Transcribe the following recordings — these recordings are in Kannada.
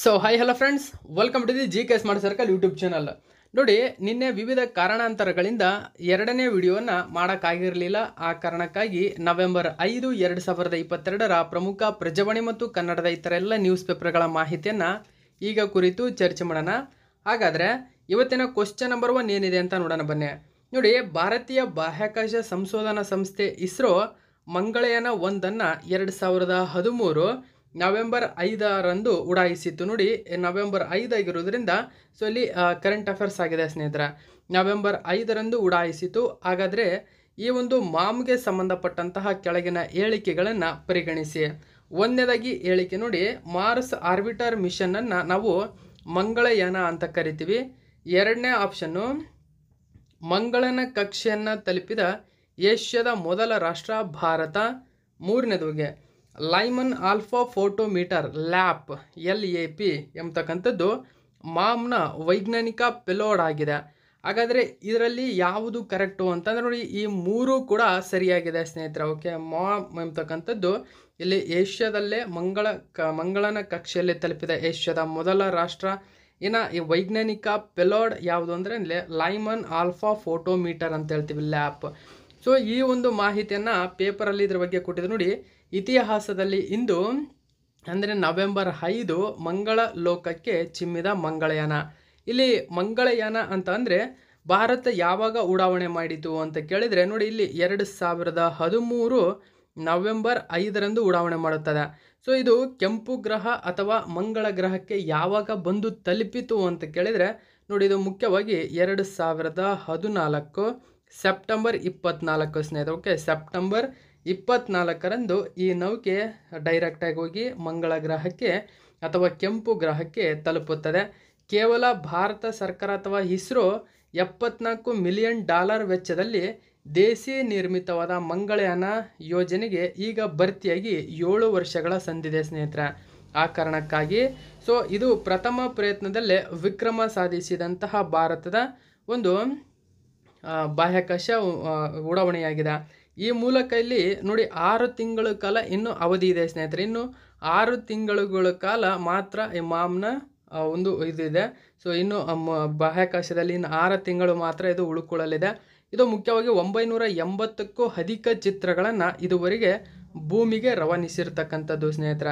so hi hello friends welcome to the G K smart circle YouTube channel ನೋಡಿ ನಿನ್ನೆ ವಿವಿಧ ಕಾರಣಾಂತರಗಳಿಂದ ಎರಡನೇ ವಿಡಿಯೋವನ್ನು ಮಾಡೋಕ್ಕಾಗಿರಲಿಲ್ಲ ಆ ಕಾರಣಕ್ಕಾಗಿ ನವೆಂಬರ್ ಐದು ಎರಡು ಸಾವಿರದ ಇಪ್ಪತ್ತೆರಡರ ಪ್ರಮುಖ ಪ್ರಜಾವಾಣಿ ಮತ್ತು ಕನ್ನಡದ ಇತರ ಎಲ್ಲ ನ್ಯೂಸ್ ಪೇಪರ್ಗಳ ಮಾಹಿತಿಯನ್ನು ಈಗ ಕುರಿತು ಚರ್ಚೆ ಮಾಡೋಣ ಹಾಗಾದರೆ ಇವತ್ತಿನ ಕ್ವಶನ್ ನಂಬರ್ ಒನ್ ಏನಿದೆ ಅಂತ ನೋಡೋಣ ಬನ್ನಿ ನೋಡಿ ಭಾರತೀಯ ಬಾಹ್ಯಾಕಾಶ ಸಂಶೋಧನಾ ಸಂಸ್ಥೆ ಇಸ್ರೋ ಮಂಗಳಯಾನ ಒಂದನ್ನು ಎರಡು ಸಾವಿರದ ಹದಿಮೂರು ನವೆಂಬರ್ ಐದರಂದು ಉಡಾಯಿಸಿತ್ತು ನೋಡಿ ನವೆಂಬರ್ ಐದಾಗಿರೋದ್ರಿಂದ ಸೊ ಇಲ್ಲಿ ಕರೆಂಟ್ ಅಫೇರ್ಸ್ ಆಗಿದೆ ಸ್ನೇಹಿತರ ನವೆಂಬರ್ ಐದರಂದು ಉಡಾಯಿಸಿತು ಹಾಗಾದರೆ ಈ ಒಂದು ಮಾಮ್ಗೆ ಸಂಬಂಧಪಟ್ಟಂತಹ ಕೆಳಗಿನ ಹೇಳಿಕೆಗಳನ್ನು ಪರಿಗಣಿಸಿ ಒಂದನೇದಾಗಿ ಹೇಳಿಕೆ ನೋಡಿ ಮಾರ್ಸ್ ಆರ್ಬಿಟರ್ ಮಿಷನನ್ನು ನಾವು ಮಂಗಳಯಾನ ಅಂತ ಕರಿತೀವಿ ಎರಡನೇ ಆಪ್ಷನ್ನು ಮಂಗಳನ ಕಕ್ಷೆಯನ್ನು ತಲುಪಿದ ಏಷ್ಯಾದ ಮೊದಲ ರಾಷ್ಟ್ರ ಭಾರತ ಮೂರನೇದಾಗಿ Lyman alpha photometer LAP L A P ಎಂಬತಕ್ಕಂಥದ್ದು ಮಾಮ್ನ ವೈಜ್ಞಾನಿಕ ಪೆಲೋಡ್ ಆಗಿದೆ ಹಾಗಾದರೆ ಇದರಲ್ಲಿ ಯಾವುದು ಕರೆಕ್ಟು ಅಂತಂದರೆ ನೋಡಿ ಈ ಮೂರು ಕೂಡ ಸರಿಯಾಗಿದೆ ಸ್ನೇಹಿತರೆ ಓಕೆ ಮಾಮ್ ಎಂಬತಕ್ಕಂಥದ್ದು ಇಲ್ಲಿ ಏಷ್ಯಾದಲ್ಲೇ ಮಂಗಳ ಕ ಮಂಗಳನ ಕಕ್ಷೆಯಲ್ಲಿ ತಲುಪಿದೆ ಏಷ್ಯಾದ ಮೊದಲ ರಾಷ್ಟ್ರ ಇನ್ನು ಈ ವೈಜ್ಞಾನಿಕ ಪೆಲೋಡ್ ಯಾವುದು ಅಂದರೆ ಇಲ್ಲಿ ಲೈಮನ್ ಆಲ್ಫಾ ಫೋಟೋಮೀಟರ್ ಅಂತ ಹೇಳ್ತೀವಿ ಲ್ಯಾಪ್ ಸೊ ಈ ಒಂದು ಮಾಹಿತಿಯನ್ನು ಪೇಪರಲ್ಲಿ ಇದ್ರ ಬಗ್ಗೆ ಕೊಟ್ಟಿದ್ದು ನೋಡಿ ಇತಿಹಾಸದಲ್ಲಿ ಇಂದು ಅಂದರೆ ನವೆಂಬರ್ ಐದು ಮಂಗಳ ಲೋಕಕ್ಕೆ ಚಿಮ್ಮಿದ ಮಂಗಳಯಾನ ಇಲ್ಲಿ ಮಂಗಳಯಾನ ಅಂತ ಅಂದರೆ ಭಾರತ ಯಾವಾಗ ಉಡಾವಣೆ ಮಾಡಿತು ಅಂತ ಕೇಳಿದರೆ ನೋಡಿ ಇಲ್ಲಿ ಎರಡು ಸಾವಿರದ ಹದಿಮೂರು ನವೆಂಬರ್ ಐದರಂದು ಉಡಾವಣೆ ಮಾಡುತ್ತದೆ ಸೊ ಇದು ಕೆಂಪು ಗ್ರಹ ಅಥವಾ ಮಂಗಳ ಗ್ರಹಕ್ಕೆ ಯಾವಾಗ ಬಂದು ತಲುಪಿತು ಅಂತ ಕೇಳಿದರೆ ನೋಡಿ ಇದು ಮುಖ್ಯವಾಗಿ ಎರಡು ಸಾವಿರದ ಹದಿನಾಲ್ಕು ಸೆಪ್ಟೆಂಬರ್ ಇಪ್ಪತ್ತ್ನಾಲ್ಕು ಸ್ನೇಹಿತ ಓಕೆ ಸೆಪ್ಟೆಂಬರ್ ಇಪ್ಪತ್ನಾಲ್ಕರಂದು ಈ ನೌಕೆ ಡೈರೆಕ್ಟಾಗಿ ಹೋಗಿ ಮಂಗಳ ಗ್ರಹಕ್ಕೆ ಅಥವಾ ಕೆಂಪು ಗ್ರಹಕ್ಕೆ ತಲುಪುತ್ತದೆ ಕೇವಲ ಭಾರತ ಸರ್ಕಾರ ಅಥವಾ ಇಸ್ರೋ ಎಪ್ಪತ್ನಾಲ್ಕು ಮಿಲಿಯನ್ ಡಾಲರ್ ವೆಚ್ಚದಲ್ಲಿ ದೇಸಿ ನಿರ್ಮಿತವಾದ ಮಂಗಳಯಾನ ಯೋಜನೆಗೆ ಈಗ ಭರ್ತಿಯಾಗಿ ಏಳು ವರ್ಷಗಳ ಸಂದಿದೆ ಸ್ನೇಹಿತರೆ ಆ ಕಾರಣಕ್ಕಾಗಿ ಸೊ ಇದು ಪ್ರಥಮ ಪ್ರಯತ್ನದಲ್ಲೇ ವಿಕ್ರಮ ಸಾಧಿಸಿದಂತಹ ಭಾರತದ ಒಂದು ಬಾಹ್ಯಾಕಾಶ ಉಡಾವಣೆಯಾಗಿದೆ ಈ ಮೂಲಕ ಇಲ್ಲಿ ನೋಡಿ ಆರು ತಿಂಗಳ ಕಾಲ ಇನ್ನು ಅವಧಿ ಇದೆ ಸ್ನೇಹಿತರೆ ಇನ್ನು ಆರು ತಿಂಗಳುಗಳ ಕಾಲ ಮಾತ್ರ ಈ ಮಾಮ್ನ ಒಂದು ಇದಿದೆ ಸೊ ಇನ್ನು ಬಾಹ್ಯಾಕಾಶದಲ್ಲಿ ಇನ್ನು ಆರು ತಿಂಗಳು ಮಾತ್ರ ಇದು ಉಳ್ಕೊಳ್ಳಲಿದೆ ಇದು ಮುಖ್ಯವಾಗಿ ಒಂಬೈನೂರ ಎಂಬತ್ತಕ್ಕೂ ಅಧಿಕ ಚಿತ್ರಗಳನ್ನು ಇದುವರೆಗೆ ಭೂಮಿಗೆ ರವಾನಿಸಿರ್ತಕ್ಕಂಥದ್ದು ಸ್ನೇಹಿತರ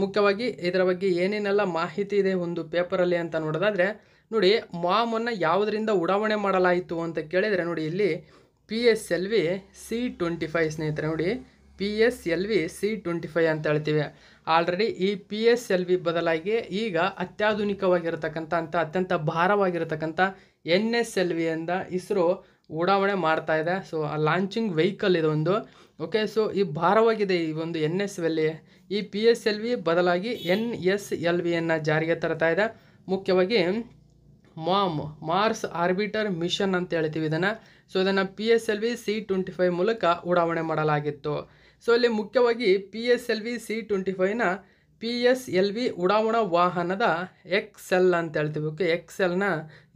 ಮುಖ್ಯವಾಗಿ ಇದರ ಬಗ್ಗೆ ಏನೇನೆಲ್ಲ ಮಾಹಿತಿ ಇದೆ ಒಂದು ಪೇಪರಲ್ಲಿ ಅಂತ ನೋಡೋದಾದ್ರೆ ನೋಡಿ ಮಾಮನ್ನು ಯಾವುದರಿಂದ ಉಡಾವಣೆ ಮಾಡಲಾಯಿತು ಅಂತ ಕೇಳಿದರೆ ನೋಡಿ ಇಲ್ಲಿ P S L V C twenty five ಸ್ನೇಹಿತರೆ ನೋಡಿ P S L V C twenty five ಅಂತ ಹೇಳ್ತೀವಿ ಆಲ್ರೆಡಿ ಈ ಪಿ ಎಸ್ ಎಲ್ ವಿ ಬದಲಾಗಿ ಈಗ ಅತ್ಯಾಧುನಿಕವಾಗಿರತಕ್ಕಂಥ ಅಂತ ಅತ್ಯಂತ ಭಾರವಾಗಿರತಕ್ಕಂಥ ಎನ್ ಎಸ್ ಎಲ್ ವಿ ಅಂತ ಇಸ್ರೋ ಉಡಾವಣೆ ಮಾಡ್ತಾ ಇದೆ ಸೊ ಆ ಲಾಂಚಿಂಗ್ ವೆಹಿಕಲ್ ಇದೊಂದು ಓಕೆ ಸೊ ಈ ಭಾರವಾಗಿದೆ ಈ ಒಂದು ಎನ್ ಎಸ್ ಎಲ್ ವಿ ಈ ಪಿ ಎಸ್ ಎಲ್ ವಿ ಬದಲಾಗಿ ಎನ್ ಎಸ್ ಎಲ್ ವಿಯನ್ನು ಜಾರಿಗೆ ತರ್ತಾ ಇದೆ ಮುಖ್ಯವಾಗಿ ಮಾಮ್ ಮಾರ್ಸ್ ಆರ್ಬಿಟರ್ ಮಿಷನ್ ಅಂತ ಹೇಳ್ತೀವಿ ಇದನ್ನು ಸೊ ಇದನ್ನು P S L V C twenty five ಮೂಲಕ ಉಡಾವಣೆ ಮಾಡಲಾಗಿತ್ತು ಸೊ ಇಲ್ಲಿ ಮುಖ್ಯವಾಗಿ P S L V C twenty ಫೈವ್ನ ಪಿ ಎಸ್ ಎಲ್ ವಿ ಉಡಾವಣಾ ವಾಹನದ ಎಕ್ಸೆಲ್ ಅಂತ ಹೇಳ್ತೀವಿ ಎಕ್ಸ್ ಎಕ್ಸೆಲ್ನ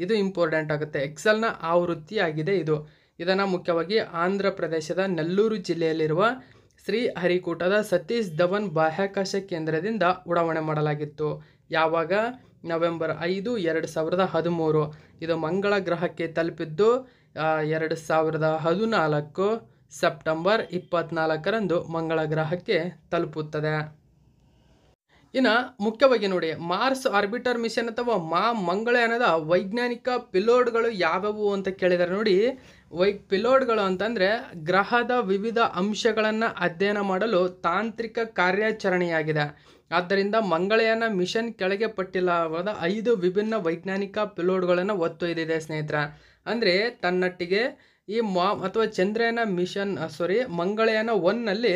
ಇದು ಇಂಪಾರ್ಟೆಂಟ್ ಆಗುತ್ತೆ ಎಕ್ಸೆಲ್ನ ಆವೃತ್ತಿಯಾಗಿದೆ ಇದು ಇದನ್ನು ಮುಖ್ಯವಾಗಿ ಆಂಧ್ರ ಪ್ರದೇಶದ ನೆಲ್ಲೂರು ಜಿಲ್ಲೆಯಲ್ಲಿರುವ ಶ್ರೀ ಹರಿಕೂಟದ ಸತೀಶ್ ಧವನ್ ಬಾಹ್ಯಾಕಾಶ ಕೇಂದ್ರದಿಂದ ಉಡಾವಣೆ ಮಾಡಲಾಗಿತ್ತು ಯಾವಾಗ ನವೆಂಬರ್ ಐದು ಎರಡು ಸಾವಿರದ ಹದಿಮೂರು ಇದು ಮಂಗಳ ಗ್ರಹಕ್ಕೆ ತಲುಪಿದ್ದು ಎರಡು ಸಾವಿರದ ಹದಿನಾಲ್ಕು ಸೆಪ್ಟೆಂಬರ್ ಇಪ್ಪತ್ನಾಲ್ಕರಂದು ಮಂಗಳ ಗ್ರಹಕ್ಕೆ ತಲುಪುತ್ತದೆ ಇನ್ನು ಮುಖ್ಯವಾಗಿ ನೋಡಿ ಮಾರ್ಸ್ ಆರ್ಬಿಟರ್ ಮಿಷನ್ ಅಥವಾ ಮಾ ಮಂಗಳಯಾನದ ವೈಜ್ಞಾನಿಕ ಪಿಲೋಡ್ಗಳು ಯಾವ್ಯಾವು ಅಂತ ಕೇಳಿದರೆ ನೋಡಿ ವೈ ಪಿಲೋಡ್ಗಳು ಅಂತಂದರೆ ಗ್ರಹದ ವಿವಿಧ ಅಂಶಗಳನ್ನು ಅಧ್ಯಯನ ಮಾಡಲು ತಾಂತ್ರಿಕ ಕಾರ್ಯಾಚರಣೆಯಾಗಿದೆ ಆದ್ದರಿಂದ ಮಂಗಳಯಾನ ಮಿಷನ್ ಕೆಳಗೆ ಪಟ್ಟಿಲ್ಲವಾದ ಐದು ವಿಭಿನ್ನ ವೈಜ್ಞಾನಿಕ ಪಿಲೋಡ್ಗಳನ್ನು ಒತ್ತೊಯ್ದಿದೆ ಸ್ನೇಹಿತರೆ ಅಂದರೆ ತನ್ನಟ್ಟಿಗೆ ಈ ಮಾ ಅಥವಾ ಚಂದ್ರಯಾನ ಮಿಷನ್ ಸಾರಿ ಮಂಗಳಯಾನ ಒನ್ನಲ್ಲಿ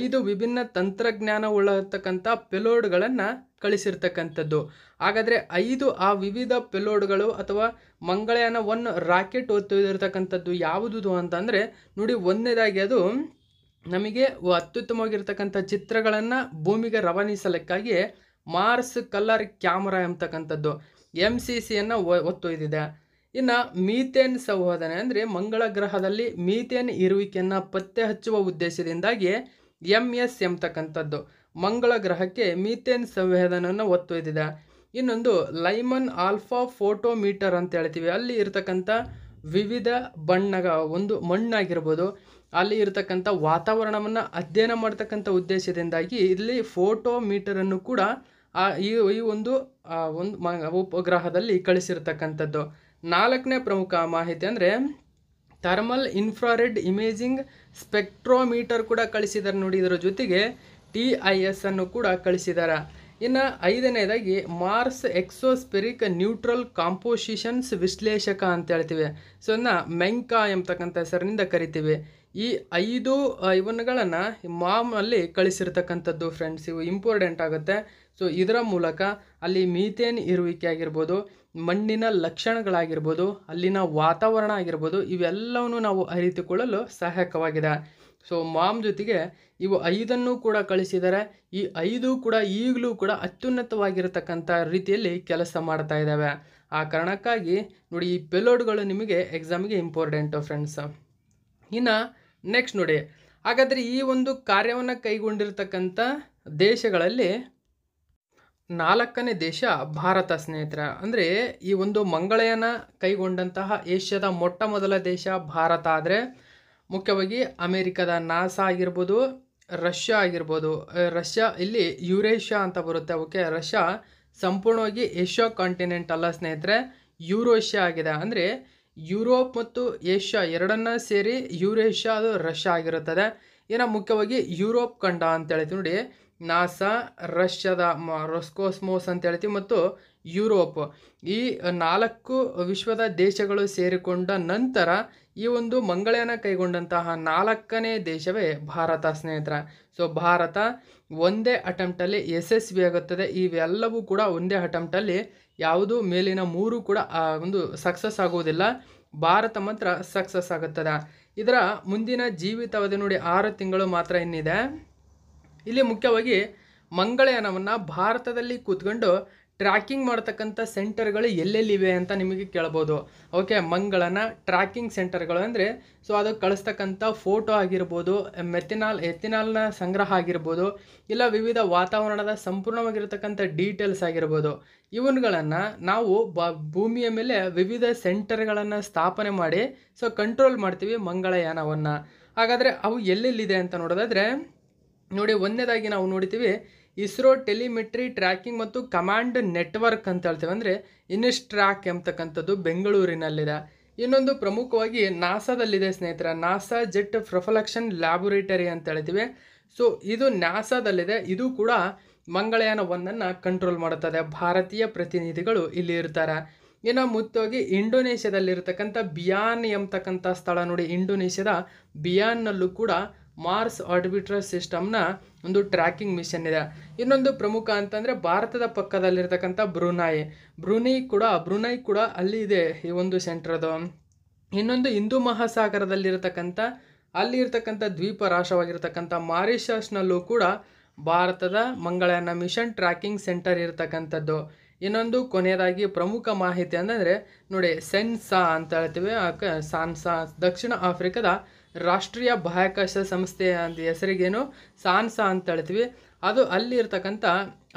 ಐದು ವಿಭಿನ್ನ ತಂತ್ರಜ್ಞಾನ ಉಳ್ಳತಕ್ಕಂಥ ಪೆಲೋಡ್ಗಳನ್ನು ಕಳಿಸಿರ್ತಕ್ಕಂಥದ್ದು ಹಾಗಾದರೆ ಐದು ಆ ವಿವಿಧ ಪೆಲೋಡ್ಗಳು ಅಥವಾ ಮಂಗಳಯಾನ ಒನ್ ರಾಕೆಟ್ ಹೊತ್ತೊಯ್ದಿರ್ತಕ್ಕಂಥದ್ದು ಯಾವುದು ಅಂತಂದರೆ ನೋಡಿ ಒಂದನೇದಾಗಿ ಅದು ನಮಗೆ ಅತ್ಯುತ್ತಮವಾಗಿರ್ತಕ್ಕಂಥ ಚಿತ್ರಗಳನ್ನು ಭೂಮಿಗೆ ರವಾನಿಸಲಿಕ್ಕಾಗಿ ಮಾರ್ಸ್ ಕಲರ್ ಕ್ಯಾಮರಾ ಎಂಬತಕ್ಕಂಥದ್ದು ಎಮ್ ಸಿ ಸಿಯನ್ನು ಒತ್ತೊಯ್ದಿದೆ ಇನ್ನು ಮೀಥೇನ್ ಸಂವಾದನೆ ಅಂದರೆ ಮಂಗಳ ಗ್ರಹದಲ್ಲಿ ಮೀಥೇನ್ ಇರುವಿಕೆಯನ್ನು ಪತ್ತೆ ಹಚ್ಚುವ ಉದ್ದೇಶದಿಂದಾಗಿ ಎಮ್ ಎಸ್ ಎಂಬತಕ್ಕಂಥದ್ದು ಮಂಗಳ ಗ್ರಹಕ್ಕೆ ಮೀಥೇನ್ ಸಂವೇದನನ್ನು ಒತ್ತೊಯ್ದಿದೆ ಇನ್ನೊಂದು ಲೈಮನ್ ಆಲ್ಫಾ ಫೋಟೋಮೀಟರ್ ಅಂತ ಹೇಳ್ತೀವಿ ಅಲ್ಲಿ ಇರತಕ್ಕಂಥ ವಿವಿಧ ಬಣ್ಣಗ ಒಂದು ಮಣ್ಣಾಗಿರ್ಬೋದು ಅಲ್ಲಿ ಇರತಕ್ಕಂಥ ವಾತಾವರಣವನ್ನು ಅಧ್ಯಯನ ಮಾಡ್ತಕ್ಕಂಥ ಉದ್ದೇಶದಿಂದಾಗಿ ಇಲ್ಲಿ ಫೋಟೋಮೀಟರನ್ನು ಕೂಡ ಈ ಒಂದು ಒಂದು ಉಪಗ್ರಹದಲ್ಲಿ ಕಳಿಸಿರ್ತಕ್ಕಂಥದ್ದು ನಾಲ್ಕನೇ ಪ್ರಮುಖ ಮಾಹಿತಿ ಅಂದರೆ ಥರ್ಮಲ್ ಇನ್ಫ್ರಾರೆಡ್ ಇಮೇಜಿಂಗ್ ಸ್ಪೆಕ್ಟ್ರೋಮೀಟರ್ ಕೂಡ ಕಳಿಸಿದ್ದಾರೆ ನೋಡಿ ಇದರ ಜೊತೆಗೆ ಟಿ ಐ ಎಸ್ ಅನ್ನು ಕೂಡ ಕಳಿಸಿದ್ದಾರೆ ಇನ್ನು ಐದನೇದಾಗಿ ಮಾರ್ಸ್ ಎಕ್ಸೋಸ್ಪೆರಿಕ್ ನ್ಯೂಟ್ರಲ್ ಕಾಂಪೋಸಿಷನ್ಸ್ ವಿಶ್ಲೇಷಕ ಅಂತ ಹೇಳ್ತೀವಿ ಸೊ ನಾ ಮೆಂಕಾ ಎಂಬತಕ್ಕಂಥ ಹೆಸರಿನಿಂದ ಕರಿತೀವಿ ಈ ಐದು ಇವನ್ಗಳನ್ನು ಮಾಮಲ್ಲಿ ಕಳಿಸಿರ್ತಕ್ಕಂಥದ್ದು ಫ್ರೆಂಡ್ಸ್ ಇವು ಇಂಪಾರ್ಟೆಂಟ್ ಆಗುತ್ತೆ ಸೊ ಇದರ ಮೂಲಕ ಅಲ್ಲಿ ಮೀಥೇನ್ ಇರುವಿಕೆ ಆಗಿರ್ಬೋದು ಮಣ್ಣಿನ ಲಕ್ಷಣಗಳಾಗಿರ್ಬೋದು ಅಲ್ಲಿನ ವಾತಾವರಣ ಆಗಿರ್ಬೋದು ಇವೆಲ್ಲವನ್ನು ನಾವು ಅರಿತುಕೊಳ್ಳಲು ಸಹಾಯಕವಾಗಿದೆ ಸೊ ಮಾಮ್ ಜೊತೆಗೆ ಇವು ಐದನ್ನು ಕೂಡ ಕಳಿಸಿದರೆ ಈ ಐದು ಕೂಡ ಈಗಲೂ ಕೂಡ ಅತ್ಯುನ್ನತವಾಗಿರತಕ್ಕಂಥ ರೀತಿಯಲ್ಲಿ ಕೆಲಸ ಮಾಡ್ತಾ ಇದ್ದಾವೆ ಆ ಕಾರಣಕ್ಕಾಗಿ ನೋಡಿ ಈ ಪೆಲೋಡ್ಗಳು ನಿಮಗೆ ಎಕ್ಸಾಮ್ಗೆ ಇಂಪಾರ್ಟೆಂಟು ಫ್ರೆಂಡ್ಸ್ ಇನ್ನು ನೆಕ್ಸ್ಟ್ ನೋಡಿ ಹಾಗಾದರೆ ಈ ಒಂದು ಕಾರ್ಯವನ್ನು ಕೈಗೊಂಡಿರ್ತಕ್ಕಂಥ ದೇಶಗಳಲ್ಲಿ ನಾಲ್ಕನೇ ದೇಶ ಭಾರತ ಸ್ನೇಹಿತರ ಅಂದರೆ ಈ ಒಂದು ಮಂಗಳಯನ ಕೈಗೊಂಡಂತಹ ಏಷ್ಯಾದ ಮೊಟ್ಟ ಮೊದಲ ದೇಶ ಭಾರತ ಆದರೆ ಮುಖ್ಯವಾಗಿ ಅಮೇರಿಕದ ನಾಸಾ ಆಗಿರ್ಬೋದು ರಷ್ಯಾ ಆಗಿರ್ಬೋದು ರಷ್ಯಾ ಇಲ್ಲಿ ಯುರೇಷ್ಯಾ ಅಂತ ಬರುತ್ತೆ ಓಕೆ ರಷ್ಯಾ ಸಂಪೂರ್ಣವಾಗಿ ಏಷ್ಯಾ ಕಾಂಟಿನೆಂಟ್ ಅಲ್ಲ ಸ್ನೇಹಿತರೆ ಯುರೋಷ್ಯಾ ಆಗಿದೆ ಅಂದರೆ ಯುರೋಪ್ ಮತ್ತು ಏಷ್ಯಾ ಎರಡನ್ನ ಸೇರಿ ಯುರೇಷ್ಯಾ ಅದು ರಷ್ಯಾ ಆಗಿರುತ್ತದೆ ಏನೋ ಮುಖ್ಯವಾಗಿ ಯುರೋಪ್ ಖಂಡ ಅಂತ ಹೇಳ್ತೀವಿ ನೋಡಿ ನಾಸಾ ರಷ್ಯಾದ ರೊಸ್ಕೋಸ್ಮೋಸ್ ಅಂತ ಹೇಳ್ತೀವಿ ಮತ್ತು ಯುರೋಪ್ ಈ ನಾಲ್ಕು ವಿಶ್ವದ ದೇಶಗಳು ಸೇರಿಕೊಂಡ ನಂತರ ಈ ಒಂದು ಮಂಗಳಯಾನ ಕೈಗೊಂಡಂತಹ ನಾಲ್ಕನೇ ದೇಶವೇ ಭಾರತ ಸ್ನೇಹಿತರ ಸೊ ಭಾರತ ಒಂದೇ ಅಟೆಂಪ್ಟಲ್ಲಿ ಯಶಸ್ವಿ ಆಗುತ್ತದೆ ಇವೆಲ್ಲವೂ ಕೂಡ ಒಂದೇ ಅಟೆಂಪ್ಟಲ್ಲಿ ಯಾವುದು ಮೇಲಿನ ಮೂರು ಕೂಡ ಒಂದು ಸಕ್ಸಸ್ ಆಗುವುದಿಲ್ಲ ಭಾರತ ಮಾತ್ರ ಸಕ್ಸಸ್ ಆಗುತ್ತದೆ ಇದರ ಮುಂದಿನ ಜೀವಿತಾವಧಿ ನೋಡಿ ಆರು ತಿಂಗಳು ಮಾತ್ರ ಇನ್ನಿದೆ ಇಲ್ಲಿ ಮುಖ್ಯವಾಗಿ ಮಂಗಳಯಾನವನ್ನು ಭಾರತದಲ್ಲಿ ಕೂತ್ಕೊಂಡು ಟ್ರ್ಯಾಕಿಂಗ್ ಮಾಡ್ತಕ್ಕಂಥ ಸೆಂಟರ್ಗಳು ಎಲ್ಲೆಲ್ಲಿವೆ ಅಂತ ನಿಮಗೆ ಕೇಳ್ಬೋದು ಓಕೆ ಮಂಗಳನ ಟ್ರ್ಯಾಕಿಂಗ್ ಸೆಂಟರ್ಗಳು ಅಂದರೆ ಸೊ ಅದು ಕಳಿಸ್ತಕ್ಕಂಥ ಫೋಟೋ ಆಗಿರ್ಬೋದು ಮೆಥಿನಾಲ್ ಎಥಿನಾಲ್ನ ಸಂಗ್ರಹ ಆಗಿರ್ಬೋದು ಇಲ್ಲ ವಿವಿಧ ವಾತಾವರಣದ ಸಂಪೂರ್ಣವಾಗಿರ್ತಕ್ಕಂಥ ಡೀಟೇಲ್ಸ್ ಆಗಿರ್ಬೋದು ಇವನ್ಗಳನ್ನು ನಾವು ಬ ಭೂಮಿಯ ಮೇಲೆ ವಿವಿಧ ಸೆಂಟರ್ಗಳನ್ನು ಸ್ಥಾಪನೆ ಮಾಡಿ ಸೊ ಕಂಟ್ರೋಲ್ ಮಾಡ್ತೀವಿ ಮಂಗಳಯಾನವನ್ನು ಹಾಗಾದರೆ ಅವು ಎಲ್ಲೆಲ್ಲಿದೆ ಅಂತ ನೋಡೋದಾದರೆ ನೋಡಿ ಒಂದನೇದಾಗಿ ನಾವು ನೋಡ್ತೀವಿ ಇಸ್ರೋ ಟೆಲಿಮೆಟ್ರಿ ಟ್ರ್ಯಾಕಿಂಗ್ ಮತ್ತು ಕಮಾಂಡ್ ನೆಟ್ವರ್ಕ್ ಅಂತ ಹೇಳ್ತೇವೆ ಅಂದರೆ ಟ್ರ್ಯಾಕ್ ಎಂಬತಕ್ಕಂಥದ್ದು ಬೆಂಗಳೂರಿನಲ್ಲಿದೆ ಇನ್ನೊಂದು ಪ್ರಮುಖವಾಗಿ ನಾಸಾದಲ್ಲಿದೆ ಸ್ನೇಹಿತರ ನಾಸಾ ಜೆಟ್ ಪ್ರೊಫಲಕ್ಷನ್ ಲ್ಯಾಬೊರೇಟರಿ ಅಂತ ಹೇಳ್ತೀವಿ ಸೊ ಇದು ನಾಸಾದಲ್ಲಿದೆ ಇದು ಕೂಡ ಮಂಗಳಯಾನ ಒಂದನ್ನು ಕಂಟ್ರೋಲ್ ಮಾಡುತ್ತದೆ ಭಾರತೀಯ ಪ್ರತಿನಿಧಿಗಳು ಇಲ್ಲಿ ಇರ್ತಾರೆ ಇನ್ನು ಮುತ್ತೋಗಿ ಇಂಡೋನೇಷ್ಯಾದಲ್ಲಿರ್ತಕ್ಕಂಥ ಬಿಯಾನ್ ಎಂಬತಕ್ಕಂಥ ಸ್ಥಳ ನೋಡಿ ಇಂಡೋನೇಷ್ಯಾದ ಬಿಯಾನ್ನಲ್ಲೂ ಕೂಡ ಮಾರ್ಸ್ ಆರ್ಬಿಟ್ರ ಸಿಸ್ಟಮ್ನ ಒಂದು ಟ್ರ್ಯಾಕಿಂಗ್ ಮಿಷನ್ ಇದೆ ಇನ್ನೊಂದು ಪ್ರಮುಖ ಅಂತಂದರೆ ಭಾರತದ ಪಕ್ಕದಲ್ಲಿರ್ತಕ್ಕಂಥ ಬ್ರೂನಾಯಿ ಬ್ರೂನಿ ಕೂಡ ಬ್ರುನೈ ಕೂಡ ಅಲ್ಲಿ ಇದೆ ಈ ಒಂದು ಸೆಂಟ್ರದು ಇನ್ನೊಂದು ಹಿಂದೂ ಮಹಾಸಾಗರದಲ್ಲಿರತಕ್ಕಂಥ ಅಲ್ಲಿರ್ತಕ್ಕಂಥ ದ್ವೀಪ ರಾಷ್ಟ್ರವಾಗಿರ್ತಕ್ಕಂಥ ಮಾರಿಷಸ್ನಲ್ಲೂ ಕೂಡ ಭಾರತದ ಮಂಗಳಯಾನ ಮಿಷನ್ ಟ್ರ್ಯಾಕಿಂಗ್ ಸೆಂಟರ್ ಇರತಕ್ಕಂಥದ್ದು ಇನ್ನೊಂದು ಕೊನೆಯದಾಗಿ ಪ್ರಮುಖ ಮಾಹಿತಿ ಅಂತಂದರೆ ನೋಡಿ ಸೆನ್ಸಾ ಅಂತ ಹೇಳ್ತೀವಿ ಸಾನ್ಸಾ ದಕ್ಷಿಣ ಆಫ್ರಿಕಾದ ರಾಷ್ಟ್ರೀಯ ಬಾಹ್ಯಾಕಾಶ ಸಂಸ್ಥೆ ಅಂತ ಹೆಸರಿಗೇನು ಸಾನ್ಸಾ ಅಂತ ಹೇಳ್ತೀವಿ ಅದು ಅಲ್ಲಿರ್ತಕ್ಕಂಥ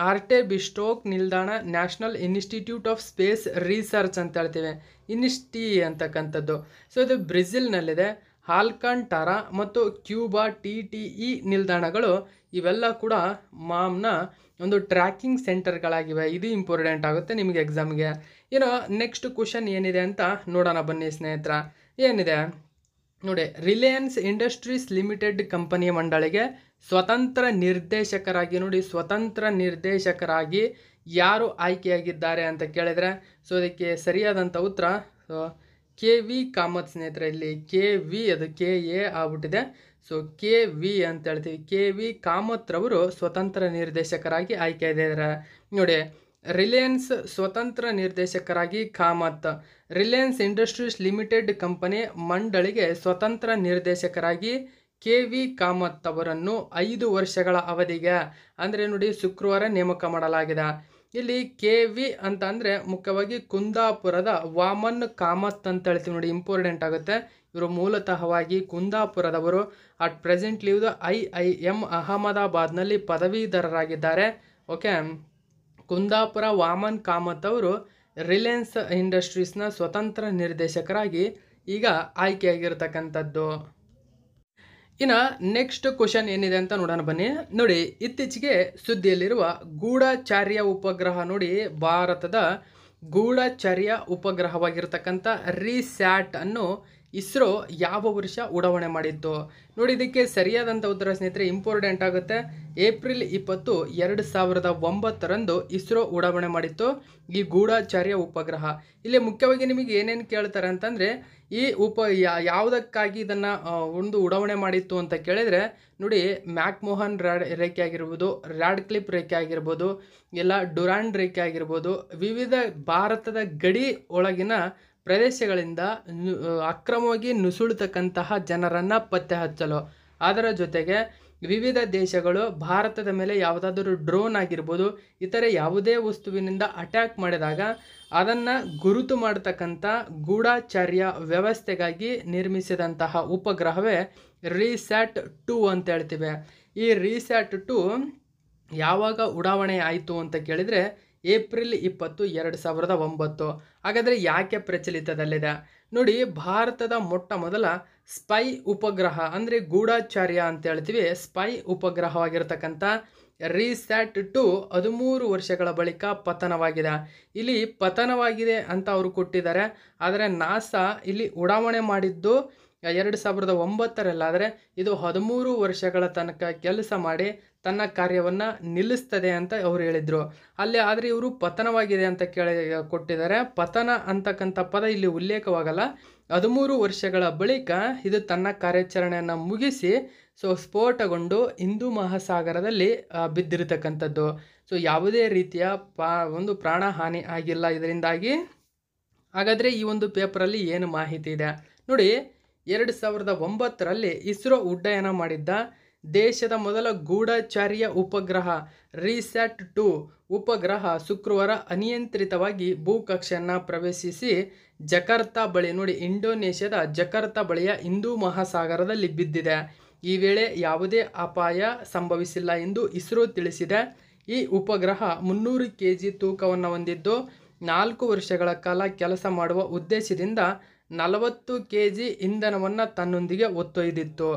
ಆರ್ಟೆ ಬಿಸ್ಟೋಕ್ ನಿಲ್ದಾಣ national institute of space research ಅಂತ ಹೇಳ್ತೀವಿ ಇನ್ಸ್ಟಿ ಅಂತಕ್ಕಂಥದ್ದು ಸೊ ಇದು ಬ್ರೆಜಿಲ್ನಲ್ಲಿದೆ ಹಾಲ್ಕಂಟಾರ ಮತ್ತು ಕ್ಯೂಬಾ ಟಿ ಟಿ ಇ ನಿಲ್ದಾಣಗಳು ಇವೆಲ್ಲ ಕೂಡ ಮಾಮ್ನ ಒಂದು ಟ್ರ್ಯಾಕಿಂಗ್ ಸೆಂಟರ್ಗಳಾಗಿವೆ ಇದು ಇಂಪಾರ್ಟೆಂಟ್ ಆಗುತ್ತೆ ನಿಮಗೆ ಎಕ್ಸಾಮ್ಗೆ ಏನೋ ನೆಕ್ಸ್ಟ್ ಕ್ವಶನ್ ಏನಿದೆ ಅಂತ ನೋಡೋಣ ಬನ್ನಿ ಸ್ನೇಹಿತರ ಏನಿದೆ ನೋಡಿ ರಿಲಯನ್ಸ್ ಇಂಡಸ್ಟ್ರೀಸ್ ಲಿಮಿಟೆಡ್ ಕಂಪನಿಯ ಮಂಡಳಿಗೆ ಸ್ವತಂತ್ರ ನಿರ್ದೇಶಕರಾಗಿ ನೋಡಿ ಸ್ವತಂತ್ರ ನಿರ್ದೇಶಕರಾಗಿ ಯಾರು ಆಯ್ಕೆಯಾಗಿದ್ದಾರೆ ಅಂತ ಕೇಳಿದರೆ ಸೊ ಅದಕ್ಕೆ ಸರಿಯಾದಂಥ ಉತ್ತರ ಕೆ ವಿ ಕಾಮತ್ ಸ್ನೇಹಿತರೆ ಇಲ್ಲಿ ಕೆ ವಿ ಅದು ಕೆ ಎ ಆಗ್ಬಿಟ್ಟಿದೆ ಸೊ ಕೆ ವಿ ಅಂತ ಹೇಳ್ತೀವಿ ಕೆ ವಿ ಕಾಮತ್ ರವರು ಸ್ವತಂತ್ರ ನಿರ್ದೇಶಕರಾಗಿ ಆಯ್ಕೆ ಇದ್ದಾರೆ ನೋಡಿ ರಿಲಯನ್ಸ್ ಸ್ವತಂತ್ರ ನಿರ್ದೇಶಕರಾಗಿ Kamath Reliance Industries Limited company ಮಂಡಳಿಗೆ ಸ್ವತಂತ್ರ ನಿರ್ದೇಶಕರಾಗಿ ಕೆ ವಿ ಕಾಮತ್ ಅವರನ್ನು ಐದು ವರ್ಷಗಳ ಅವಧಿಗೆ ಅಂದರೆ ನೋಡಿ ಶುಕ್ರವಾರ ನೇಮಕ ಮಾಡಲಾಗಿದೆ ಇಲ್ಲಿ ಕೆ ವಿ ಅಂತ ಅಂದರೆ ಮುಖ್ಯವಾಗಿ ಕುಂದಾಪುರದ ವಾಮನ್ ಕಾಮತ್ ಅಂತ ಹೇಳ್ತೀವಿ ನೋಡಿ ಇಂಪಾರ್ಟೆಂಟ್ ಆಗುತ್ತೆ ಇವರು ಮೂಲತಃವಾಗಿ ಕುಂದಾಪುರದವರು at present live I I M ಅಹಮದಾಬಾದ್ನಲ್ಲಿ ಪದವೀಧರರಾಗಿದ್ದಾರೆ ಓಕೆ ಕುಂದಾಪುರ ವಾಮನ್ ಕಾಮತ್ ಅವರು ರಿಲಯನ್ಸ್ ಇಂಡಸ್ಟ್ರೀಸ್ನ ಸ್ವತಂತ್ರ ನಿರ್ದೇಶಕರಾಗಿ ಈಗ ಆಯ್ಕೆಯಾಗಿರ್ತಕ್ಕಂಥದ್ದು ಇನ್ನು ನೆಕ್ಸ್ಟ್ ಕ್ವಶನ್ ಏನಿದೆ ಅಂತ ನೋಡೋಣ ಬನ್ನಿ ನೋಡಿ ಇತ್ತೀಚೆಗೆ ಸುದ್ದಿಯಲ್ಲಿರುವ ಗೂಢಚಾರ್ಯ ಉಪಗ್ರಹ ನೋಡಿ ಭಾರತದ ಗೂಢಚಾರ್ಯ ಉಪಗ್ರಹವಾಗಿರ್ತಕ್ಕಂಥ ರಿಸ್ಯಾಟ್ ಅನ್ನು ಇಸ್ರೋ ಯಾವ ವರ್ಷ ಉಡಾವಣೆ ಮಾಡಿತ್ತು ನೋಡಿ ಇದಕ್ಕೆ ಸರಿಯಾದಂಥ ಉತ್ತರ ಸ್ನೇಹಿತರೆ ಇಂಪಾರ್ಟೆಂಟ್ ಆಗುತ್ತೆ ಏಪ್ರಿಲ್ ಇಪ್ಪತ್ತು ಎರಡು ಸಾವಿರದ ಒಂಬತ್ತರಂದು ಇಸ್ರೋ ಉಡಾವಣೆ ಮಾಡಿತ್ತು ಈ ಗೂಢಾಚಾರ್ಯ ಉಪಗ್ರಹ ಇಲ್ಲಿ ಮುಖ್ಯವಾಗಿ ನಿಮಗೆ ಏನೇನು ಕೇಳ್ತಾರೆ ಅಂತಂದರೆ ಈ ಉಪ ಯಾವುದಕ್ಕಾಗಿ ಇದನ್ನು ಒಂದು ಉಡಾವಣೆ ಮಾಡಿತ್ತು ಅಂತ ಕೇಳಿದರೆ ನೋಡಿ ಮ್ಯಾಕ್ಮೋಹನ್ ರ್ಯಾಡ್ ರೇಖೆ ಆಗಿರ್ಬೋದು ರ್ಯಾಡ್ ಕ್ಲಿಪ್ ರೇಖೆ ಆಗಿರ್ಬೋದು ಇಲ್ಲ ಡುರಾಂಡ್ ರೇಖೆ ಆಗಿರ್ಬೋದು ವಿವಿಧ ಭಾರತದ ಗಡಿ ಒಳಗಿನ ಪ್ರದೇಶಗಳಿಂದ ಅಕ್ರಮವಾಗಿ ನುಸುಳತಕ್ಕಂತಹ ಜನರನ್ನು ಪತ್ತೆ ಹಚ್ಚಲು ಅದರ ಜೊತೆಗೆ ವಿವಿಧ ದೇಶಗಳು ಭಾರತದ ಮೇಲೆ ಯಾವುದಾದರೂ ಡ್ರೋನ್ ಆಗಿರ್ಬೋದು ಇತರೆ ಯಾವುದೇ ವಸ್ತುವಿನಿಂದ ಅಟ್ಯಾಕ್ ಮಾಡಿದಾಗ ಅದನ್ನು ಗುರುತು ಮಾಡತಕ್ಕಂಥ ಗೂಢಾಚಾರ್ಯ ವ್ಯವಸ್ಥೆಗಾಗಿ ನಿರ್ಮಿಸಿದಂತಹ ಉಪಗ್ರಹವೇ ರೀಸ್ಯಾಟ್ ಟು ಅಂತ ಹೇಳ್ತೀವಿ ಈ ರೀಸ್ಯಾಟ್ ಟು ಯಾವಾಗ ಉಡಾವಣೆ ಆಯಿತು ಅಂತ ಕೇಳಿದರೆ ಏಪ್ರಿಲ್ ಇಪ್ಪತ್ತು ಎರಡು ಸಾವಿರದ ಒಂಬತ್ತು ಹಾಗಾದರೆ ಯಾಕೆ ಪ್ರಚಲಿತದಲ್ಲಿದೆ ನೋಡಿ ಭಾರತದ ಮೊಟ್ಟ ಮೊದಲ ಸ್ಪೈ ಉಪಗ್ರಹ ಅಂದರೆ ಗೂಢಾಚಾರ್ಯ ಅಂತ ಹೇಳ್ತೀವಿ ಸ್ಪೈ ಉಪಗ್ರಹವಾಗಿರ್ತಕ್ಕಂಥ ರೀಸ್ಯಾಟ್ ಟು ಹದಿಮೂರು ವರ್ಷಗಳ ಬಳಿಕ ಪತನವಾಗಿದೆ ಇಲ್ಲಿ ಪತನವಾಗಿದೆ ಅಂತ ಅವರು ಕೊಟ್ಟಿದ್ದಾರೆ ಆದರೆ ನಾಸಾ ಇಲ್ಲಿ ಉಡಾವಣೆ ಮಾಡಿದ್ದು ಎರಡು ಸಾವಿರದ ಒಂಬತ್ತರಲ್ಲಾದರೆ ಇದು ಹದಿಮೂರು ವರ್ಷಗಳ ತನಕ ಕೆಲಸ ಮಾಡಿ ತನ್ನ ಕಾರ್ಯವನ್ನು ನಿಲ್ಲಿಸ್ತದೆ ಅಂತ ಅವರು ಹೇಳಿದರು ಅಲ್ಲಿ ಆದರೆ ಇವರು ಪತನವಾಗಿದೆ ಅಂತ ಕೇಳಿ ಕೊಟ್ಟಿದ್ದಾರೆ ಪತನ ಅಂತಕ್ಕಂಥ ಪದ ಇಲ್ಲಿ ಉಲ್ಲೇಖವಾಗಲ್ಲ ಹದಿಮೂರು ವರ್ಷಗಳ ಬಳಿಕ ಇದು ತನ್ನ ಕಾರ್ಯಾಚರಣೆಯನ್ನು ಮುಗಿಸಿ ಸೊ ಸ್ಫೋಟಗೊಂಡು ಹಿಂದೂ ಮಹಾಸಾಗರದಲ್ಲಿ ಬಿದ್ದಿರತಕ್ಕಂಥದ್ದು ಸೊ ಯಾವುದೇ ರೀತಿಯ ಪಾ ಒಂದು ಪ್ರಾಣಹಾನಿ ಆಗಿಲ್ಲ ಇದರಿಂದಾಗಿ ಹಾಗಾದರೆ ಈ ಒಂದು ಪೇಪರಲ್ಲಿ ಏನು ಮಾಹಿತಿ ಇದೆ ನೋಡಿ ಎರಡು ಸಾವಿರದ ಒಂಬತ್ತರಲ್ಲಿ ಇಸ್ರೋ ಉಡ್ಡಯನ ಮಾಡಿದ್ದ ದೇಶದ ಮೊದಲ ಗೂಢಚಾರ್ಯ ಉಪಗ್ರಹ ರಿಸ್ಯಾಟ್ ಟು ಉಪಗ್ರಹ ಶುಕ್ರವಾರ ಅನಿಯಂತ್ರಿತವಾಗಿ ಭೂಕಕ್ಷೆಯನ್ನು ಪ್ರವೇಶಿಸಿ ಜಕರ್ತಾ ಬಳಿ ನೋಡಿ ಇಂಡೋನೇಷ್ಯಾದ ಜಕರ್ತಾ ಬಳಿಯ ಹಿಂದೂ ಮಹಾಸಾಗರದಲ್ಲಿ ಬಿದ್ದಿದೆ ಈ ವೇಳೆ ಯಾವುದೇ ಅಪಾಯ ಸಂಭವಿಸಿಲ್ಲ ಎಂದು ಇಸ್ರೋ ತಿಳಿಸಿದೆ ಈ ಉಪಗ್ರಹ ಮುನ್ನೂರು ಕೆ ಜಿ ತೂಕವನ್ನು ಹೊಂದಿದ್ದು ನಾಲ್ಕು ವರ್ಷಗಳ ಕಾಲ ಕೆಲಸ ಮಾಡುವ ಉದ್ದೇಶದಿಂದ ನಲವತ್ತು ಕೆ ಜಿ ಇಂಧನವನ್ನು ತನ್ನೊಂದಿಗೆ ಒತ್ತೊಯ್ದಿತ್ತು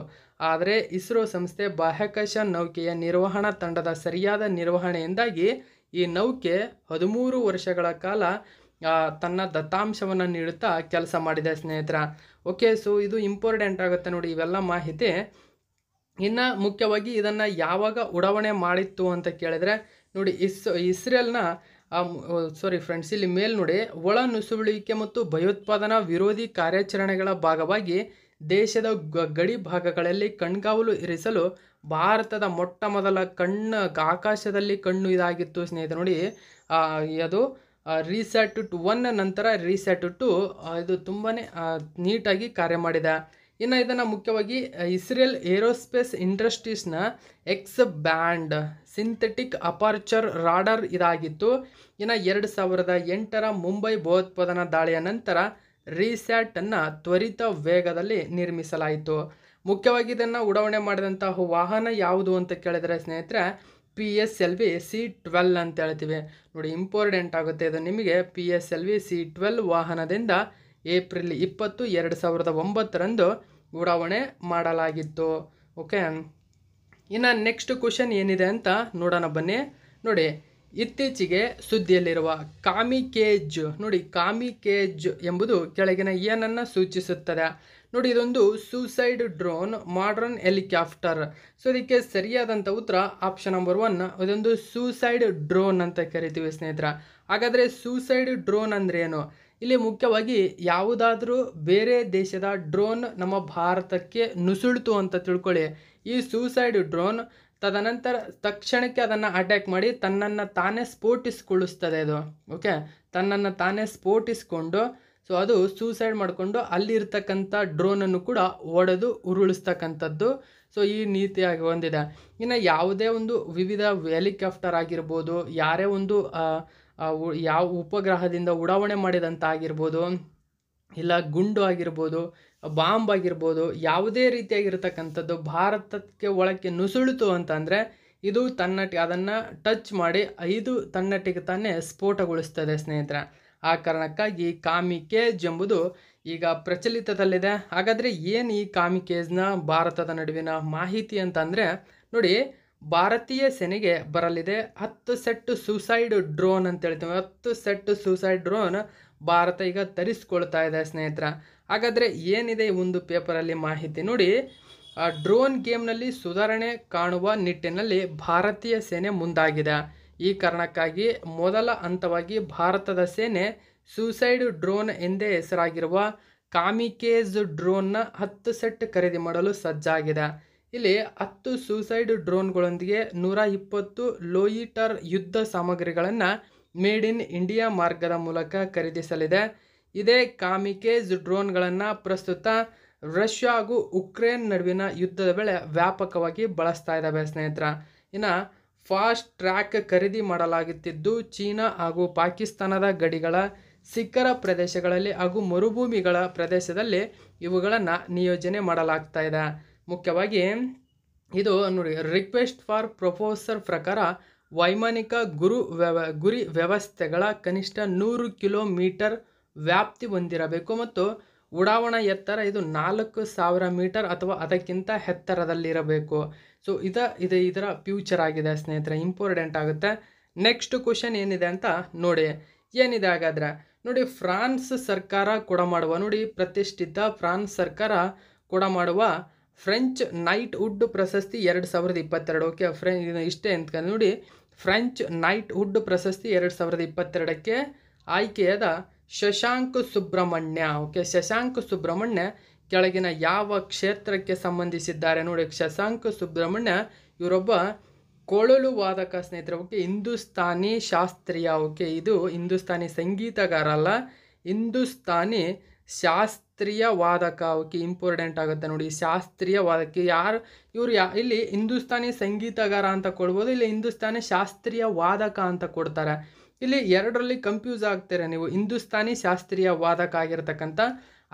ಆದರೆ ಇಸ್ರೋ ಸಂಸ್ಥೆ ಬಾಹ್ಯಾಕಾಶ ನೌಕೆಯ ನಿರ್ವಹಣಾ ತಂಡದ ಸರಿಯಾದ ನಿರ್ವಹಣೆಯಿಂದಾಗಿ ಈ ನೌಕೆ ಹದಿಮೂರು ವರ್ಷಗಳ ಕಾಲ ತನ್ನ ದತ್ತಾಂಶವನ್ನು ನೀಡುತ್ತಾ ಕೆಲಸ ಮಾಡಿದೆ ಸ್ನೇಹಿತರ ಓಕೆ ಸೊ ಇದು ಇಂಪಾರ್ಟೆಂಟ್ ಆಗುತ್ತೆ ನೋಡಿ ಇವೆಲ್ಲ ಮಾಹಿತಿ ಇನ್ನು ಮುಖ್ಯವಾಗಿ ಇದನ್ನು ಯಾವಾಗ ಉಡಾವಣೆ ಮಾಡಿತ್ತು ಅಂತ ಕೇಳಿದ್ರೆ ನೋಡಿ ಇಸ್ ಇಸ್ರೇಲ್ನ ಸಾರಿ ಫ್ರೆಂಡ್ಸ್ ಇಲ್ಲಿ ಮೇಲ್ ನೋಡಿ ಒಳ ನುಸುಳುವಿಕೆ ಮತ್ತು ಭಯೋತ್ಪಾದನಾ ವಿರೋಧಿ ಕಾರ್ಯಾಚರಣೆಗಳ ಭಾಗವಾಗಿ ದೇಶದ ಗಡಿ ಭಾಗಗಳಲ್ಲಿ ಕಣ್ಗಾವಲು ಇರಿಸಲು ಭಾರತದ ಮೊಟ್ಟ ಮೊದಲ ಕಣ್ಣು ಆಕಾಶದಲ್ಲಿ ಕಣ್ಣು ಇದಾಗಿತ್ತು ಸ್ನೇಹಿತರೆ ನೋಡಿ ಅದು ರೀಸೆಟ್ ಟು ಒನ್ ನಂತರ ರೀಸೆಟ್ ಟು ಇದು ತುಂಬಾ ನೀಟಾಗಿ ಕಾರ್ಯ ಮಾಡಿದೆ ಇನ್ನು ಇದನ್ನು ಮುಖ್ಯವಾಗಿ ಇಸ್ರೇಲ್ ಏರೋಸ್ಪೇಸ್ ಇಂಡಸ್ಟ್ರೀಸ್ನ X band synthetic aperture radar ಇದಾಗಿತ್ತು ಇನ್ನು ಎರಡು ಸಾವಿರದ ಎಂಟರ ಮುಂಬೈ ಭಯೋತ್ಪಾದನಾ ದಾಳಿಯ ನಂತರ ರೀಸ್ಯಾಟನ್ನು ತ್ವರಿತ ವೇಗದಲ್ಲಿ ನಿರ್ಮಿಸಲಾಯಿತು ಮುಖ್ಯವಾಗಿ ಇದನ್ನು ಉಡಾವಣೆ ಮಾಡಿದಂತಹ ವಾಹನ ಯಾವುದು ಅಂತ ಕೇಳಿದರೆ ಸ್ನೇಹಿತರೆ P S L V C twelve ಅಂತ ಹೇಳ್ತೀವಿ ನೋಡಿ ಇಂಪಾರ್ಟೆಂಟ್ ಆಗುತ್ತೆ ಇದು ನಿಮಗೆ P S L V C twelve ವಾಹನದಿಂದ ಏಪ್ರಿಲ್ ಇಪ್ಪತ್ತು ಎರಡು ಸಾವಿರದ ಒಂಬತ್ತರಂದು ಉಡಾವಣೆ ಮಾಡಲಾಗಿತ್ತು ಓಕೆ ಇನ್ನು ನೆಕ್ಸ್ಟ್ ಕ್ವಶನ್ ಏನಿದೆ ಅಂತ ನೋಡೋಣ ಬನ್ನಿ ನೋಡಿ ಇತ್ತೀಚೆಗೆ ಸುದ್ದಿಯಲ್ಲಿರುವ ಕಾಮಿಕೇಜ್ ನೋಡಿ ಕಾಮಿ ಕೇಜ್ ಎಂಬುದು ಕೆಳಗಿನ ಏನನ್ನು ಸೂಚಿಸುತ್ತದೆ ನೋಡಿ ಇದೊಂದು suicide drone modern helicopter so ಇದಕ್ಕೆ ಸರಿಯಾದಂಥ ಉತ್ತರ ಆಪ್ಷನ್ ನಂಬರ್ ಒನ್ ಇದೊಂದು ಸೂಸೈಡ್ ಡ್ರೋನ್ ಅಂತ ಕರಿತೀವಿ ಸ್ನೇಹಿತರ ಹಾಗಾದರೆ ಸೂಸೈಡ್ ಡ್ರೋನ್ ಅಂದರೆ ಏನು ಇಲ್ಲಿ ಮುಖ್ಯವಾಗಿ ಯಾವುದಾದರೂ ಬೇರೆ ದೇಶದ ಡ್ರೋನ್ ನಮ್ಮ ಭಾರತಕ್ಕೆ ನುಸುಳಿತು ಅಂತ ತಿಳ್ಕೊಳ್ಳಿ ಈ ಸೂಸೈಡ್ ಡ್ರೋನ್ ತದನಂತರ ತಕ್ಷಣಕ್ಕೆ ಅದನ್ನು ಅಟ್ಯಾಕ್ ಮಾಡಿ ತನ್ನನ್ನು ತಾನೇ ಸ್ಫೋಟಿಸ್ಕೊಳ್ಳಿಸ್ತದೆ ಅದು ಓಕೆ ತನ್ನನ್ನು ತಾನೇ ಸ್ಫೋಟಿಸ್ಕೊಂಡು ಸೊ ಅದು ಸೂಸೈಡ್ ಮಾಡಿಕೊಂಡು ಅಲ್ಲಿರ್ತಕ್ಕಂಥ ಡ್ರೋನನ್ನು ಕೂಡ ಒಡೆದು ಉರುಳಿಸ್ತಕ್ಕಂಥದ್ದು ಸೊ ಈ ನೀತಿಯಾಗಿ ಹೊಂದಿದೆ ಇನ್ನು ಯಾವುದೇ ಒಂದು ವಿವಿಧ ಹೆಲಿಕಾಪ್ಟರ್ ಆಗಿರ್ಬೋದು ಯಾರೇ ಒಂದು ಯಾವ ಉಪಗ್ರಹದಿಂದ ಉಡಾವಣೆ ಮಾಡಿದಂಥ ಆಗಿರ್ಬೋದು ಇಲ್ಲ ಗುಂಡು ಆಗಿರ್ಬೋದು ಬಾಂಬ್ ಆಗಿರ್ಬೋದು ಯಾವುದೇ ರೀತಿಯಾಗಿರ್ತಕ್ಕಂಥದ್ದು ಭಾರತಕ್ಕೆ ಒಳಕ್ಕೆ ನುಸುಳಿತು ಅಂತಂದರೆ ಇದು ತನ್ನಟಿ ಅದನ್ನು ಟಚ್ ಮಾಡಿ ಐದು ತನ್ನಟಿಗೆ ತಾನೇ ಸ್ಫೋಟಗೊಳಿಸ್ತದೆ ಸ್ನೇಹಿತರೆ ಆ ಕಾರಣಕ್ಕಾಗಿ ಕಾಮಿಕೇಜ್ ಎಂಬುದು ಈಗ ಪ್ರಚಲಿತದಲ್ಲಿದೆ ಹಾಗಾದರೆ ಏನು ಈ ಕಾಮಿಕೇಜ್ನ ಭಾರತದ ನಡುವಿನ ಮಾಹಿತಿ ಅಂತಂದರೆ ನೋಡಿ ಭಾರತೀಯ ಸೇನೆಗೆ ಬರಲಿದೆ ಹತ್ತು ಸೆಟ್ ಸೂಸೈಡ್ ಡ್ರೋನ್ ಅಂತ ಹೇಳ್ತೀವಿ ಹತ್ತು ಸೆಟ್ ಸೂಸೈಡ್ ಡ್ರೋನ್ ಭಾರತ ಈಗ ತರಿಸ್ಕೊಳ್ತಾ ಇದೆ ಸ್ನೇಹಿತರ ಹಾಗಾದರೆ ಏನಿದೆ ಒಂದು ಪೇಪರಲ್ಲಿ ಮಾಹಿತಿ ನೋಡಿ ಡ್ರೋನ್ ಗೇಮ್ನಲ್ಲಿ ಸುಧಾರಣೆ ಕಾಣುವ ನಿಟ್ಟಿನಲ್ಲಿ ಭಾರತೀಯ ಸೇನೆ ಮುಂದಾಗಿದೆ ಈ ಕಾರಣಕ್ಕಾಗಿ ಮೊದಲ ಹಂತವಾಗಿ ಭಾರತದ ಸೇನೆ ಸೂಸೈಡ್ ಡ್ರೋನ್ ಎಂದೇ ಹೆಸರಾಗಿರುವ ಕಾಮಿಕೇಜ್ ಡ್ರೋನ್ನ ಹತ್ತು ಸೆಟ್ ಖರೀದಿ ಮಾಡಲು ಸಜ್ಜಾಗಿದೆ ಇಲ್ಲಿ ಹತ್ತು ಸೂಸೈಡ್ ಡ್ರೋನ್ಗಳೊಂದಿಗೆ ನೂರ ಇಪ್ಪತ್ತು ಲೋಯಿಟರ್ ಯುದ್ಧ ಸಾಮಗ್ರಿಗಳನ್ನು ಮೇಡ್ ಇನ್ ಇಂಡಿಯಾ ಮಾರ್ಗದ ಮೂಲಕ ಖರೀದಿಸಲಿದೆ ಇದೇ ಕಾಮಿಕೇಜ್ ಡ್ರೋನ್ಗಳನ್ನು ಪ್ರಸ್ತುತ ರಷ್ಯಾ ಹಾಗೂ ಉಕ್ರೇನ್ ನಡುವಿನ ಯುದ್ಧದ ವೇಳೆ ವ್ಯಾಪಕವಾಗಿ ಬಳಸ್ತಾ ಇದ್ದಾವೆ ಸ್ನೇಹಿತರ ಇನ್ನು ಫಾಸ್ಟ್ ಟ್ರ್ಯಾಕ್ ಖರೀದಿ ಮಾಡಲಾಗುತ್ತಿದ್ದು ಚೀನಾ ಹಾಗೂ ಪಾಕಿಸ್ತಾನದ ಗಡಿಗಳ ಸಿಖ್ಖರ ಪ್ರದೇಶಗಳಲ್ಲಿ ಹಾಗೂ ಮರುಭೂಮಿಗಳ ಪ್ರದೇಶದಲ್ಲಿ ಇವುಗಳನ್ನು ನಿಯೋಜನೆ ಮಾಡಲಾಗ್ತಾ ಇದೆ ಮುಖ್ಯವಾಗಿ ಇದು ನೋಡಿ ರಿಕ್ವೆಸ್ಟ್ ಫಾರ್ ಪ್ರಪೋಸರ್ ಪ್ರಕಾರ ವೈಮಾನಿಕ ಗುರು ವ್ಯವ ಗುರಿ ವ್ಯವಸ್ಥೆಗಳ ಕನಿಷ್ಠ ನೂರು ಕಿಲೋಮೀಟರ್ ವ್ಯಾಪ್ತಿ ಹೊಂದಿರಬೇಕು ಮತ್ತು ಉಡಾವಣಾ ಎತ್ತರ ಇದು ನಾಲ್ಕು ಸಾವಿರ ಮೀಟರ್ ಅಥವಾ ಅದಕ್ಕಿಂತ ಎತ್ತರದಲ್ಲಿರಬೇಕು ಸೊ ಇದು ಇದು ಇದರ ಫ್ಯೂಚರ್ ಆಗಿದೆ ಸ್ನೇಹಿತರೆ ಇಂಪಾರ್ಟೆಂಟ್ ಆಗುತ್ತೆ ನೆಕ್ಸ್ಟ್ ಕ್ವಶನ್ ಏನಿದೆ ಅಂತ ನೋಡಿ ಏನಿದೆ ಹಾಗಾದರೆ ನೋಡಿ ಫ್ರಾನ್ಸ್ ಸರ್ಕಾರ ಕೊಡ ಮಾಡುವ ನೋಡಿ ಪ್ರತಿಷ್ಠಿತ ಫ್ರಾನ್ಸ್ ಸರ್ಕಾರ ಕೊಡ ಮಾಡುವ ಫ್ರೆಂಚ್ ನೈಟ್ ವುಡ್ ಪ್ರಶಸ್ತಿ ಎರಡು ಸಾವಿರದ ಇಪ್ಪತ್ತೆರಡು ಓಕೆ ಫ್ರೆ ಇಷ್ಟೇ ಅಂತ ನೋಡಿ ಫ್ರೆಂಚ್ ನೈಟ್ ಹುಡ್ ಪ್ರಶಸ್ತಿ ಎರಡು ಸಾವಿರದ ಇಪ್ಪತ್ತೆರಡಕ್ಕೆ ಆಯ್ಕೆಯಾದ ಶಶಾಂಕ್ ಸುಬ್ರಹ್ಮಣ್ಯ ಓಕೆ ಶಶಾಂಕ್ ಸುಬ್ರಹ್ಮಣ್ಯ ಕೆಳಗಿನ ಯಾವ ಕ್ಷೇತ್ರಕ್ಕೆ ಸಂಬಂಧಿಸಿದ್ದಾರೆ ನೋಡಿ ಶಶಾಂಕ್ ಸುಬ್ರಹ್ಮಣ್ಯ ಇವರೊಬ್ಬ ಕೊಳಲು ವಾದಕ ಸ್ನೇಹಿತರ ಓಕೆ ಹಿಂದೂಸ್ತಾನಿ ಶಾಸ್ತ್ರೀಯ ಓಕೆ ಇದು ಹಿಂದೂಸ್ತಾನಿ ಸಂಗೀತಗಾರ ಅಲ್ಲ ಹಿಂದೂಸ್ತಾನಿ ಶಾಸ್ ಶಾಸ್ತ್ರೀಯ ವಾದಕ ಓಕೆ ಇಂಪಾರ್ಟೆಂಟ್ ಆಗುತ್ತೆ ನೋಡಿ ಶಾಸ್ತ್ರೀಯ ವಾದಕ್ಕೆ ಯಾರು ಇವರು ಯಾ ಇಲ್ಲಿ ಹಿಂದೂಸ್ತಾನಿ ಸಂಗೀತಗಾರ ಅಂತ ಕೊಡ್ಬೋದು ಇಲ್ಲಿ ಹಿಂದೂಸ್ತಾನಿ ಶಾಸ್ತ್ರೀಯ ವಾದಕ ಅಂತ ಕೊಡ್ತಾರೆ ಇಲ್ಲಿ ಎರಡರಲ್ಲಿ ಕಂಫ್ಯೂಸ್ ಆಗ್ತಾರೆ ನೀವು ಹಿಂದೂಸ್ತಾನಿ ಶಾಸ್ತ್ರೀಯ ವಾದಕ ಆಗಿರ್ತಕ್ಕಂಥ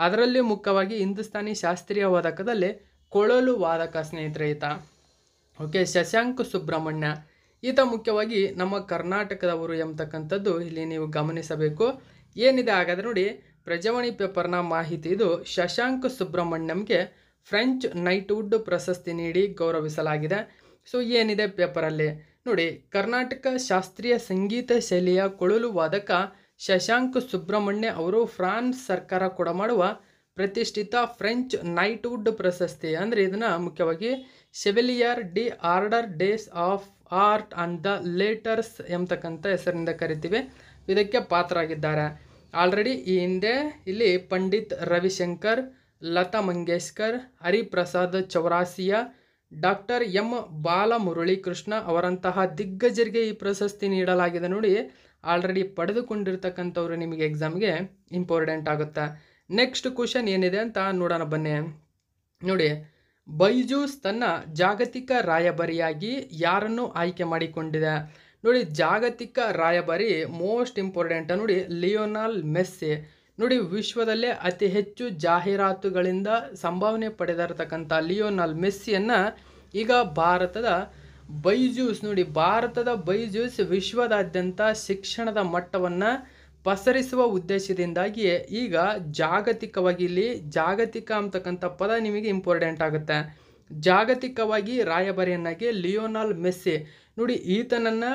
ಅದರಲ್ಲಿ ಮುಖ್ಯವಾಗಿ ಹಿಂದೂಸ್ತಾನಿ ಶಾಸ್ತ್ರೀಯ ವಾದಕದಲ್ಲಿ ಕೊಳಲು ವಾದಕ ಸ್ನೇಹಿತರೆ ಈತ ಓಕೆ ಶಶಾಂಕ್ ಸುಬ್ರಹ್ಮಣ್ಯ ಈತ ಮುಖ್ಯವಾಗಿ ನಮ್ಮ ಕರ್ನಾಟಕದವರು ಎಂಬತಕ್ಕಂಥದ್ದು ಇಲ್ಲಿ ನೀವು ಗಮನಿಸಬೇಕು ಏನಿದೆ ಹಾಗಾದರೆ ನೋಡಿ ಪ್ರಜಾವಾಣಿ ಪೇಪರ್ನ ಮಾಹಿತಿ ಇದು ಶಶಾಂಕ್ ಸುಬ್ರಹ್ಮಣ್ಯಂಗೆ ಫ್ರೆಂಚ್ ನೈಟ್ವುಡ್ ಪ್ರಶಸ್ತಿ ನೀಡಿ ಗೌರವಿಸಲಾಗಿದೆ ಸೊ ಏನಿದೆ ಪೇಪರಲ್ಲಿ ನೋಡಿ ಕರ್ನಾಟಕ ಶಾಸ್ತ್ರೀಯ ಸಂಗೀತ ಶೈಲಿಯ ಕೊಳಲು ವಾದಕ ಶಶಾಂಕ್ ಸುಬ್ರಹ್ಮಣ್ಯ ಅವರು ಫ್ರಾನ್ಸ್ ಸರ್ಕಾರ ಕೂಡ ಮಾಡುವ ಪ್ರತಿಷ್ಠಿತ ಫ್ರೆಂಚ್ ನೈಟ್ವುಡ್ ಪ್ರಶಸ್ತಿ ಅಂದರೆ ಇದನ್ನು ಮುಖ್ಯವಾಗಿ chevalier de order des of art and the letters ಎಂಬತಕ್ಕಂಥ ಹೆಸರಿನಿಂದ ಕರಿತೀವಿ ಇದಕ್ಕೆ ಪಾತ್ರರಾಗಿದ್ದಾರೆ ಆಲ್ರೆಡಿ ಈ ಹಿಂದೆ ಇಲ್ಲಿ ಪಂಡಿತ್ ರವಿಶಂಕರ್ ಲತಾ ಮಂಗೇಶ್ಕರ್ ಹರಿಪ್ರಸಾದ್ ಚೌರಾಸಿಯಾ ಡಾಕ್ಟರ್ ಎಂ ಬಾಲಮುರಳಿ ಕೃಷ್ಣ ಅವರಂತಹ ದಿಗ್ಗಜರಿಗೆ ಈ ಪ್ರಶಸ್ತಿ ನೀಡಲಾಗಿದೆ ನೋಡಿ ಆಲ್ರೆಡಿ ಪಡೆದುಕೊಂಡಿರ್ತಕ್ಕಂಥವ್ರು ನಿಮಗೆ ಎಕ್ಸಾಮ್ಗೆ ಇಂಪಾರ್ಟೆಂಟ್ ಆಗುತ್ತೆ ನೆಕ್ಸ್ಟ್ ಕ್ವಶನ್ ಏನಿದೆ ಅಂತ ನೋಡೋಣ ಬನ್ನಿ ನೋಡಿ ಬೈಜೂಸ್ ತನ್ನ ಜಾಗತಿಕ ರಾಯಭಾರಿಯಾಗಿ ಯಾರನ್ನು ಆಯ್ಕೆ ಮಾಡಿಕೊಂಡಿದೆ ನೋಡಿ ಜಾಗತಿಕ ರಾಯಭಾರಿ ಮೋಸ್ಟ್ ಇಂಪಾರ್ಟೆಂಟ್ ನೋಡಿ ಲಿಯೋನಾಲ್ ಮೆಸ್ಸಿ ನೋಡಿ ವಿಶ್ವದಲ್ಲೇ ಅತಿ ಹೆಚ್ಚು ಜಾಹೀರಾತುಗಳಿಂದ ಸಂಭಾವನೆ ಪಡೆದಿರತಕ್ಕಂಥ ಲಿಯೋನಾಲ್ ಮೆಸ್ಸಿಯನ್ನು ಈಗ ಭಾರತದ ಬೈಜೂಸ್ ನೋಡಿ ಭಾರತದ ಬೈಜೂಸ್ ವಿಶ್ವದಾದ್ಯಂತ ಶಿಕ್ಷಣದ ಮಟ್ಟವನ್ನು ಪಸರಿಸುವ ಉದ್ದೇಶದಿಂದಾಗಿ ಈಗ ಜಾಗತಿಕವಾಗಿ ಇಲ್ಲಿ ಜಾಗತಿಕ ಅಂತಕ್ಕಂಥ ಪದ ನಿಮಗೆ ಇಂಪಾರ್ಟೆಂಟ್ ಆಗುತ್ತೆ ಜಾಗತಿಕವಾಗಿ ರಾಯಭಾರಿಯನ್ನಾಗಿ ಲಿಯೋನಾಲ್ ಮೆಸ್ಸಿ ನೋಡಿ ಈತನನ್ನು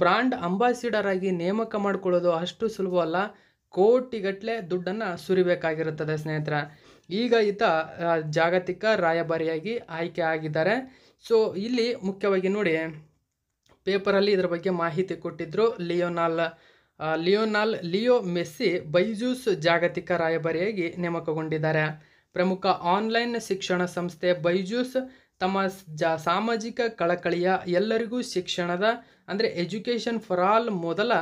ಬ್ರಾಂಡ್ ಅಂಬಾಸಿಡರ್ ಆಗಿ ನೇಮಕ ಮಾಡ್ಕೊಳ್ಳೋದು ಅಷ್ಟು ಸುಲಭವಲ್ಲ ಕೋಟಿಗಟ್ಟಲೆ ದುಡ್ಡನ್ನು ಸುರಿಬೇಕಾಗಿರುತ್ತದೆ ಸ್ನೇಹಿತರ ಈಗ ಈತ ಜಾಗತಿಕ ರಾಯಭಾರಿಯಾಗಿ ಆಯ್ಕೆ ಆಗಿದ್ದಾರೆ ಸೊ ಇಲ್ಲಿ ಮುಖ್ಯವಾಗಿ ನೋಡಿ ಪೇಪರಲ್ಲಿ ಇದರ ಬಗ್ಗೆ ಮಾಹಿತಿ ಕೊಟ್ಟಿದ್ದರು Lionel Lionel Leo Messi Byju's ಜಾಗತಿಕ ರಾಯಭಾರಿಯಾಗಿ ನೇಮಕಗೊಂಡಿದ್ದಾರೆ ಪ್ರಮುಖ ಆನ್ಲೈನ್ ಶಿಕ್ಷಣ ಸಂಸ್ಥೆ ಬೈಜೂಸ್ ತಮ್ಮ ಜ ಸಾಮಾಜಿಕ ಕಳಕಳಿಯ ಎಲ್ಲರಿಗೂ ಶಿಕ್ಷಣದ ಅಂದರೆ ಎಜುಕೇಷನ್ ಫಾರ್ ಆಲ್ ಮೊದಲ